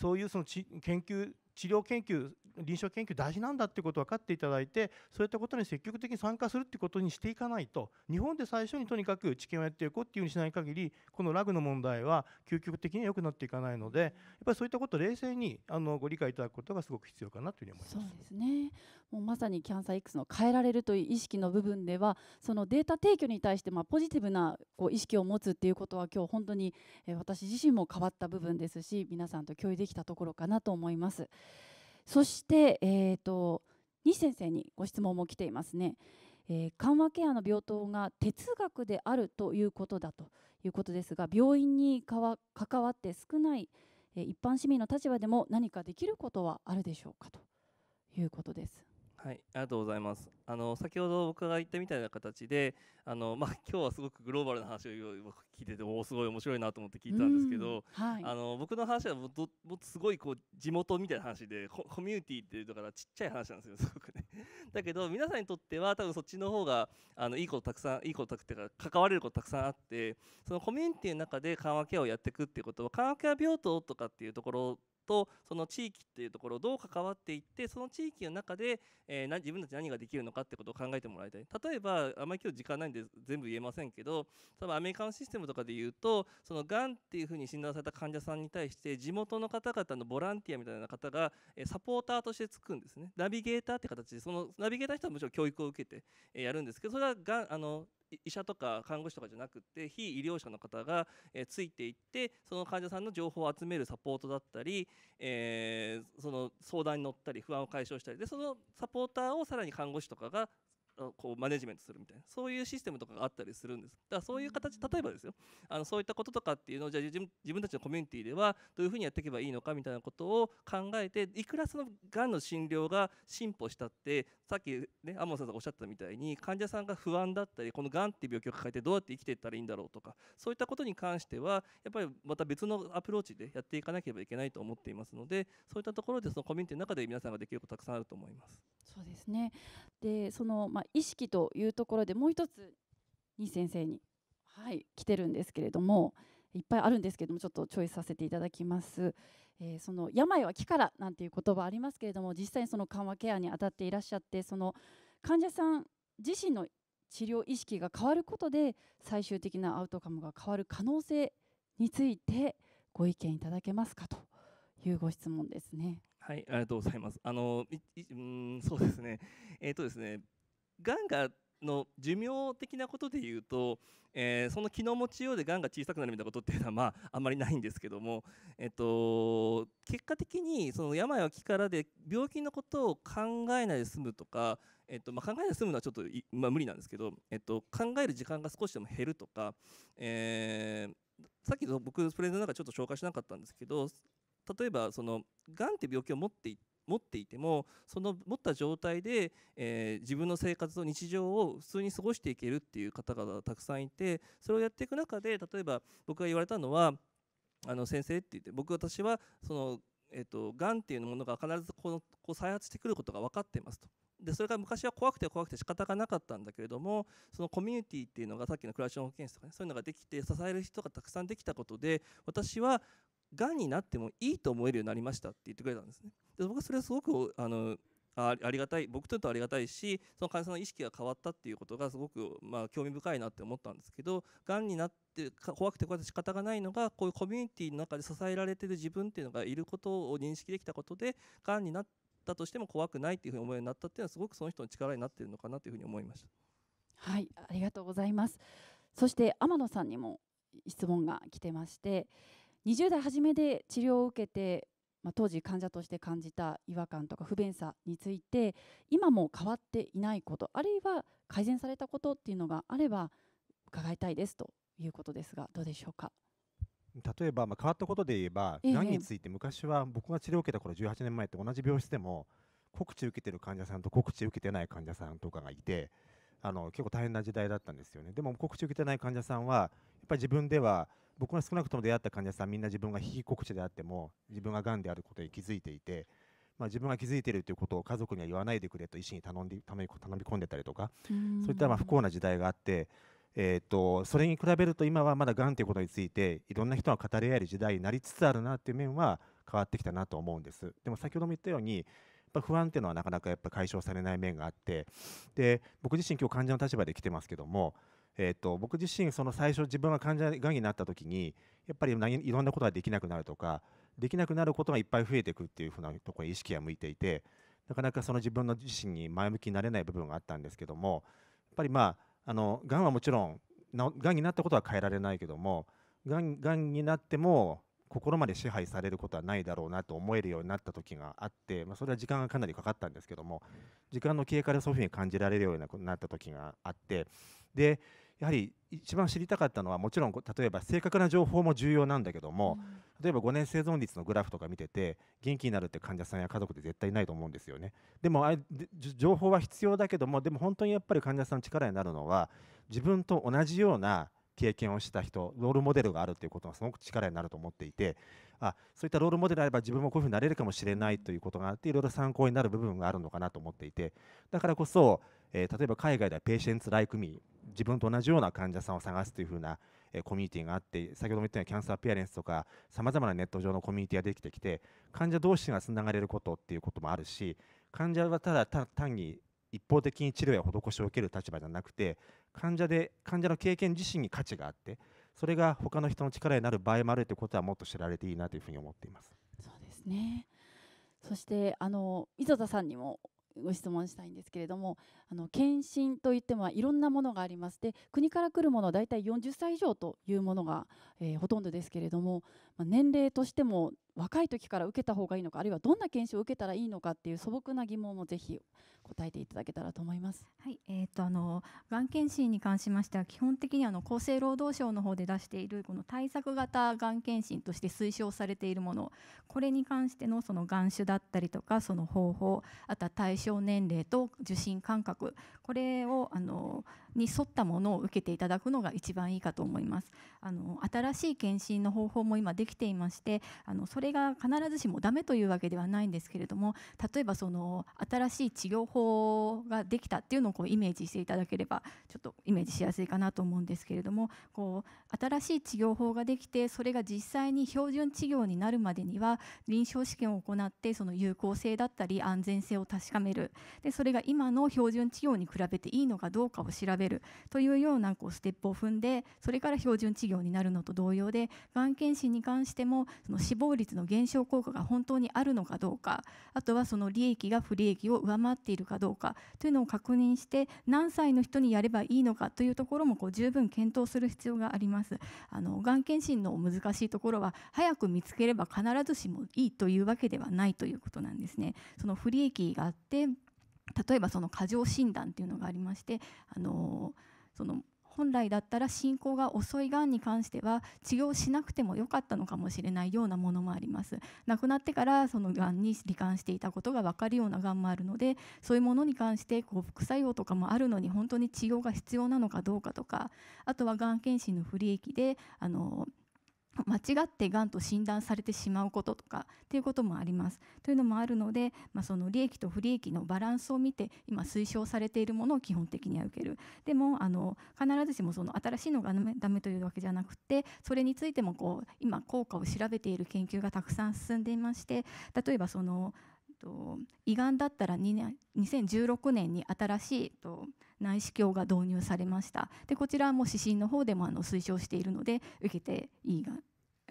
そういうその研究治療研究臨床研究大事なんだってことを分かっていただいてそういったことに積極的に参加するってことにしていかないと日本で最初にとにかく治験をやっていこうっていうふうにしない限りこのラグの問題は究極的に良くなっていかないのでやっぱりそういったことを冷静にあのご理解いただくことがすごく必要かなというふうに思いますそうですねもうまさにキャンサー X の変えられるという意識の部分ではそのデータ提供に対してまあポジティブなこう意識を持つっていうことは今日本当に私自身も変わった部分ですし皆さんと共有できたところかなと思います。そして、えーと、西先生にご質問も来ていますね、えー、緩和ケアの病棟が哲学であるということだということですが病院にかわ関わって少ない、えー、一般市民の立場でも何かできることはあるでしょうかということです。はい、ありがとうございます。あの先ほど僕が言ったみたいな形で、あのまあ 今日はすごくグローバルな話を聞いてておすごい面白いなと思って聞いたんですけど、はい、あの僕の話はもっともっとすごいこう地元みたいな話でコミュニティっていうだからちっちゃい話なんですよすごくね。だけど皆さんにとっては多分そっちの方があのいいことたくさんいいことたくてか関われることたくさんあって、そのコミュニティの中で緩和ケアをやっていくっていうことは緩和ケア病棟とかっていうところとその地域っていうところをどう関わっていってその地域の中で、えー、自分たち何ができるのかってことを考えてもらいたい例えばあまり今日時間ないんで全部言えませんけど多分アメリカのシステムとかで言うとそのがんっていうふうに診断された患者さんに対して地元の方々のボランティアみたいな方がサポーターとしてつくんですねナビゲーターって形でそのナビゲーター人はもちろん教育を受けてやるんですけどそれはがんあの医者とか看護師とかじゃなくて非医療者の方が、えついていってその患者さんの情報を集めるサポートだったり、えその相談に乗ったり不安を解消したりでそのサポーターをさらに看護師とかがこうマネジメントするみたいなそういうシステムとかがあったりするんですだからそういう形例えばですよあのそういったこととかっていうのをじゃあ自分自分たちのコミュニティではどういうふうにやっていけばいいのかみたいなことを考えていくらそのがんの診療が進歩したってさっきね天野さんがおっしゃったみたいに患者さんが不安だったりこのがんっていう病気を抱えてどうやって生きていったらいいんだろうとかそういったことに関してはやっぱりまた別のアプローチでやっていかなければいけないと思っていますのでそういったところでそのコミュニティの中で皆さんができることたくさんあると思います。そうですねでその、まあ、意識というところでもう一つに先生に、はい、来てるんですけれどもいっぱいあるんですけどもちょっとチョイスさせていただきます。えー、その病は木からなんていう言葉ありますけれども実際にその緩和ケアに当たっていらっしゃってその患者さん自身の治療意識が変わることで最終的なアウトカムが変わる可能性についてご意見いただけますかというご質問ですね。はい、ありがとうございます。あの、うん、そうですね。えっ、ー、とですね、がんがの寿命的なことでいうと、えー、その気の持ちようでがんが小さくなるみたいなことっていうのは、まあ、あんまりないんですけども、えっと、結果的にその病は気からで病気のことを考えないで済むとか、えっとまあ、考えないで済むのはちょっと、まあ、無理なんですけど、えっと、考える時間が少しでも減るとか、えー、さっきの僕プレゼンの中ちょっと紹介しなかったんですけど例えばそのがんって病気を持ってい持っていてもその持った状態で、えー、自分の生活と日常を普通に過ごしていけるっていう方々がたくさんいてそれをやっていく中で例えば僕が言われたのはあの先生って言って僕私はその、えーと、がんっていうものが必ずこのこう再発してくることが分かってますと。でそれが昔は怖くて怖くて仕方がなかったんだけれどもそのコミュニティっていうのがさっきのクラシオン保健室とかねそういうのができて支える人がたくさんできたことで私はがんになってもいいと思えるようになりましたって言ってくれたんですね。で僕はそれはすごくあのありがたい僕ととありがたいしその患者さんの意識が変わったっていうことがすごく、まあ、興味深いなって思ったんですけどがんになって怖くて怖くて仕方がないのがこういうコミュニティの中で支えられてる自分っていうのがいることを認識できたことでがんになったとしても怖くないっていうふうに思うようになったっていうのはすごくその人の力になっているのかなというふうに思いました。はいありがとうございますそして天野さんにも質問が来てまして20代初めで治療を受けて、まあ、当時患者として感じた違和感とか不便さについて今も変わっていないことあるいは改善されたことっていうのがあれば伺いたいですということですがどうでしょうか。例えば、まあ、変わったことで言えば、ええ、がんについて昔は僕が治療を受けた頃18年前って同じ病室でも告知受けてる患者さんと告知受けてない患者さんとかがいてあの結構大変な時代だったんですよねでも告知受けてない患者さんはやっぱり自分では僕が少なくとも出会った患者さんみんな自分が非被告者であっても自分ががんであることに気づいていて、まあ、自分が気づいているということを家族には言わないでくれと医師に頼んで頼み込んでたりとかそういったまあ不幸な時代があって。えーと、それに比べると今はまだがんということについていろんな人が語り合える時代になりつつあるなという面は変わってきたなと思うんですでも先ほども言ったようにやっぱ不安っていうのはなかなかやっぱ解消されない面があってで僕自身今日患者の立場で来てますけどもえーと、僕自身その最初自分が患者がんになった時にやっぱりいろんなことができなくなるとかできなくなることがいっぱい増えていくっていうふうなところに意識が向いていてなかなかその自分の自身に前向きになれない部分があったんですけどもやっぱりまああのがんはもちろんがんになったことは変えられないけどもがんがんになっても心まで支配されることはないだろうなと思えるようになった時があって、まあ、それは時間がかなりかかったんですけども時間の経過でそういうふうに感じられるようになった時があってでやはり一番知りたかったのはもちろん例えば正確な情報も重要なんだけども、うん、例えば5年生存率のグラフとか見てて元気になるって患者さんや家族で絶対ないと思うんですよねでもあ情報は必要だけどもでも本当にやっぱり患者さん力になるのは自分と同じような経験をした人ロールモデルがあるということがすごく力になると思っていてあそういったロールモデルあれば自分もこういうふうになれるかもしれないということがあっていろいろ参考になる部分があるのかなと思っていてだからこそ、えー、例えば海外ではペーシェンツ・ライク・ミー自分と同じような患者さんを探すというふうな、えコミュニティがあって先ほども言ったようにキャンサーペアレンスとかさまざまなネット上のコミュニティができてきて患者同士がつながれることっていうこともあるし患者はただ単に一方的に治療や施しを受ける立場じゃなくて患者で患者の経験自身に価値があってそれが他の人の力になる場合もあるということはもっと知られていいなというふうに思っています。そうですねそしてあの磯田さんにもご質問したいんですけれどもあの検診といってもいろんなものがありまして国から来るもの大体40歳以上というものが、えー、ほとんどですけれどもまあ、年齢としても若い時から受けた方がいいのかあるいはどんな研修を受けたらいいのかっていう素朴な疑問もぜひ答えていただけたらと思います。はい、えっ、ー、とあのがん検診に関しましては基本的にあの厚生労働省の方で出しているこの対策型がん検診として推奨されているもの、これに関してのそのがん種だったりとかその方法、あとは対象年齢と受診間隔、これをあのに沿ったものを受けていただくのが一番いいかと思います。あの新しい検診の方法も今でできていましてあのそれが必ずしもダメというわけではないんですけれども例えばその新しい治療法ができたっていうのをこうイメージしていただければちょっとイメージしやすいかなと思うんですけれどもこう新しい治療法ができてそれが実際に標準治療になるまでには臨床試験を行ってその有効性だったり安全性を確かめるでそれが今の標準治療に比べていいのかどうかを調べるというようなこうステップを踏んでそれから標準治療になるのと同様でがん検診に関関してもその死亡率の減少効果が本当にあるのかどうかあとはその利益が不利益を上回っているかどうかというのを確認して何歳の人にやればいいのかというところもこう十分検討する必要があります。あのがん検診の難しいところは早く見つければ必ずしもいいというわけではないということなんですね。その不利益があって例えばその過剰診断っていうのがありましてあのその本来だったら進行が遅いがんに関しては治療しなくてもよかったのかもしれないようなものもあります亡くなってからそのがんに罹患していたことが分かるようながんもあるのでそういうものに関してこう副作用とかもあるのに本当に治療が必要なのかどうかとかあとはがん検診の不利益であの間違ってがんと診断されてしまうこととかっていうこともあります。というのもあるので、まあ、その利益と不利益のバランスを見て今推奨されているものを基本的には受ける。でもあの必ずしもその新しいのがダメというわけじゃなくてそれについてもこう今効果を調べている研究がたくさん進んでいまして例えばその胃がんだったら2年2016年に新しいと内視鏡が導入されましたでこちらも指針の方でもあの推奨しているので受けていいが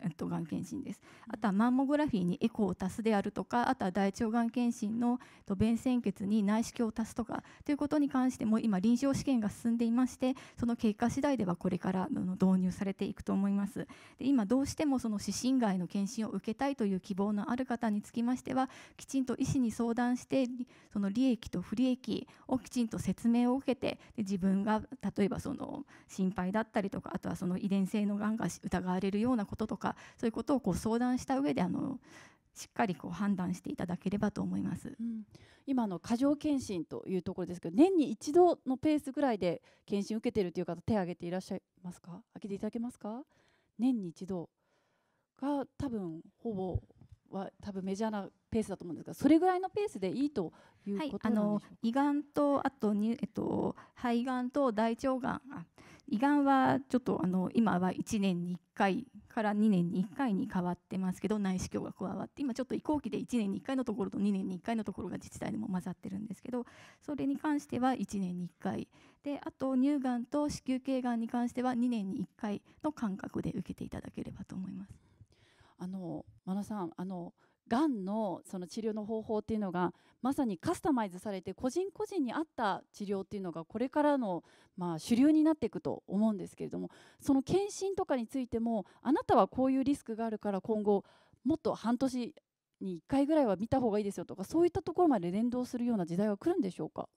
えっと、がん検診ですあとはマンモグラフィーにエコーを足すであるとかあとは大腸がん検診の便潜血に内視鏡を足すとかということに関しても今臨床試験が進んでいましてその結果次第ではこれから導入されていくと思いますで今どうしてもその指針外の検診を受けたいという希望のある方につきましてはきちんと医師に相談してその利益と不利益をきちんと説明を受けてで自分が例えばその心配だったりとかあとはその遺伝性のがんが疑われるようなこととかかそういうことをこう相談した上であのしっかりこう判断していただければと思います、うん、今の過剰検診というところですけど年に一度のペースぐらいで検診受けているという方手を挙げていらっしゃいますか開けていただけますか年に一度が多分ほぼは多分メジャーなペースだと思うんですがそれぐらいのペースでいいということなんでしょうか、はい、あの胃がんとあとに、えっと、肺がんと大腸がん胃がんはちょっとあの今は1年に1回から2年に1回に変わってますけど内視鏡が加わって今ちょっと移行期で1年に1回のところと2年に1回のところが自治体でも混ざってるんですけどそれに関しては1年に1回であと乳がんと子宮頸がんに関しては2年に1回の間隔で受けていただければと思います。あの真野さんあのがんのその治療の方法っていうのがまさにカスタマイズされて個人個人に合った治療っていうのがこれからのまあ主流になっていくと思うんですけれどもその検診とかについてもあなたはこういうリスクがあるから今後もっと半年に1回ぐらいは見た方がいいですよとかそういったところまで連動するような時代は来るんでしょうか。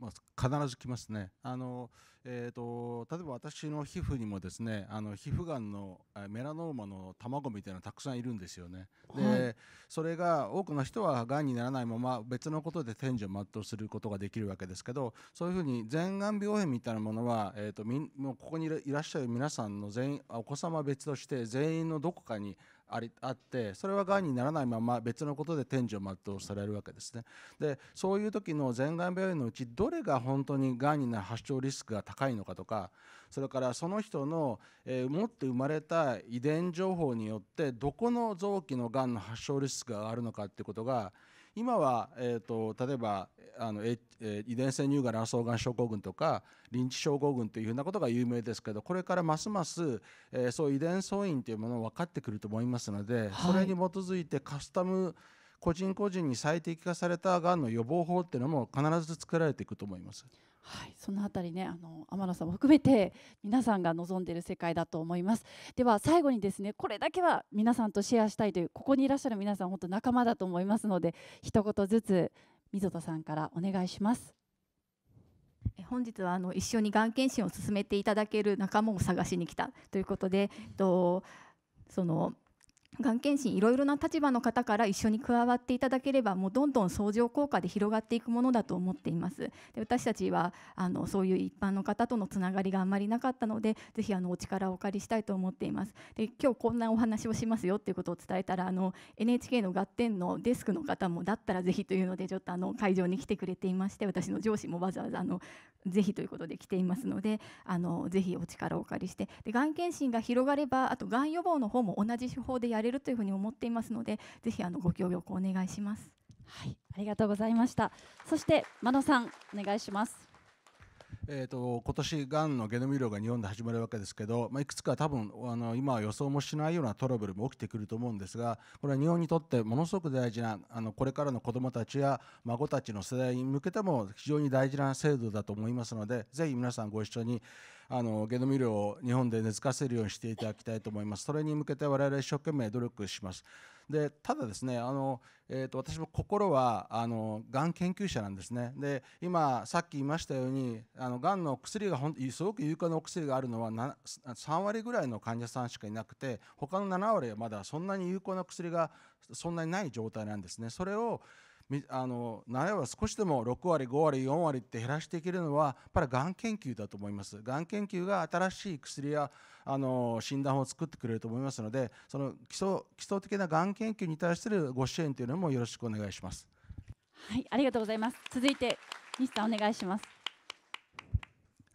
まあ、必ず来ますねあの、えーと、例えば私の皮膚にもですねあの皮膚がんのメラノーマの卵みたいなのたくさんいるんですよね、はい、でそれが多くの人はがんにならないまま別のことで天寿を全うすることができるわけですけどそういうふうに全がん病変みたいなものは、えーと、とみもうここにいらっしゃる皆さんの全員お子様は別として全員のどこかにありあってそれはがんにならないまま別のことで天寿を全うされるわけですねでそういう時の全がん病院のうちどれが本当にがんになる発症リスクが高いのかとかそれからその人の、えー、持って生まれた遺伝情報によってどこの臓器のがんの発症リスクがあるのかっていうことが今は、えーと、例えばあの、え遺伝性乳がん卵巣がん症候群とか臨時症候群というふうなことが有名ですけどこれからますます、えー、そう遺伝素因というものを分かってくると思いますので、はい、それに基づいてカスタム個人個人に最適化されたがんの予防法っていうのも必ず作られていくと思います。はい、そのあたりね、あの天野さんも含めて皆さんが望んでいる世界だと思います。では最後にですね、これだけは皆さんとシェアしたいというここにいらっしゃる皆さん本当仲間だと思いますので、一言ずつ溝田さんからお願いします。本日はあの一緒にがん検診を進めていただける仲間を探しに来たということで、えっとそのがん検診いろいろな立場の方から一緒に加わっていただければもうどんどん相乗効果で広がっていくものだと思っていますで私たちはあのそういう一般の方とのつながりがあまりなかったのでぜひあのお力をお借りしたいと思っていますで今日こんなお話をしますよっていうことを伝えたらあの NHK の「合点」のデスクの方もだったらぜひというのでちょっとあの会場に来てくれていまして私の上司もわざわざあのぜひということで来ていますのであのぜひお力をお借りしてでがん検診が広がればあとがん予防の方も同じ手法でやれれるというふうに思っていますのでぜひあのご協力お願いします。はい、ありがとうございました。そして真野さんお願いします。えーと、今年がんのゲノム医療が日本で始まるわけですけど、まあ、いくつか多分あの今は予想もしないようなトラブルも起きてくると思うんですがこれは日本にとってものすごく大事なあのこれからの子どもたちや孫たちの世代に向けても非常に大事な制度だと思いますのでぜひ皆さんご一緒にあのゲノム医療を日本で根付かせるようにしていただきたいと思います。それに向けて我々一生懸命努力します。でただですねあの、えーと、私も心はあのがん研究者なんですねで今さっき言いましたようにあのがんの薬がほんすごく有効なお薬があるのは3割ぐらいの患者さんしかいなくて他の7割はまだそんなに有効な薬がそんなにない状態なんですねそれをあの7割は少しでも6割5割4割って減らしていけるのはやっぱりがん研究だと思いますがん研究が新しい薬やあの診断を作ってくれると思いますのでその基礎基礎的ながん研究に対するご支援というのもよろしくお願いしますはいありがとうございます続いて西さんお願いします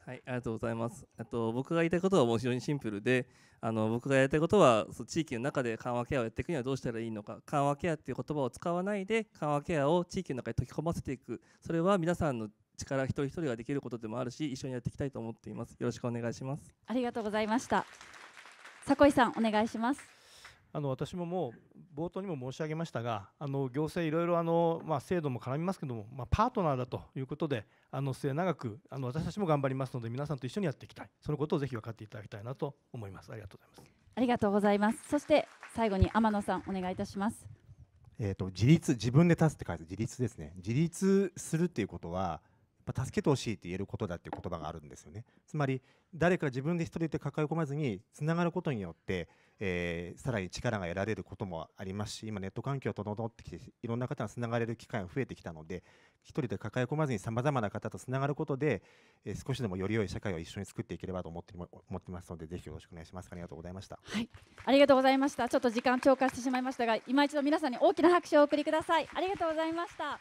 はいありがとうございますえっと僕が言いたいことはもう非常にシンプルであの僕がやりたいことはそ地域の中で緩和ケアをやっていくにはどうしたらいいのか緩和ケアっていう言葉を使わないで緩和ケアを地域の中に溶き込ませていくそれは皆さんの力一人一人ができることでもあるし一緒にやっていきたいと思っていますよろしくお願いしますありがとうございました坂井さんお願いしますあの私ももう冒頭にも申し上げましたがあの行政いろいろあの、まあ、制度も絡みますけども、まあ、パートナーだということであの末永くあの私たちも頑張りますので皆さんと一緒にやっていきたいそのことをぜひ分かっていただきたいなと思いますありがとうございますありがとうございますそして最後に天野さんお願いいたしますえーと自立自分で立つって書いて自立ですね自立するっていうことはま助けてほしいって言えることだっていう言葉があるんですよねつまり誰か自分で一人で抱え込まずにつながることによって、えー、さらに力が得られることもありますし今ネット環境を整ってきていろんな方がつながれる機会が増えてきたので一人で抱え込まずにさまざまな方とつながることで、えー、少しでもより良い社会を一緒に作っていければと思っても思ってますのでぜひよろしくお願いしますありがとうございましたはいありがとうございましたちょっと時間超過してしまいましたが今一度皆さんに大きな拍手をお送りくださいありがとうございました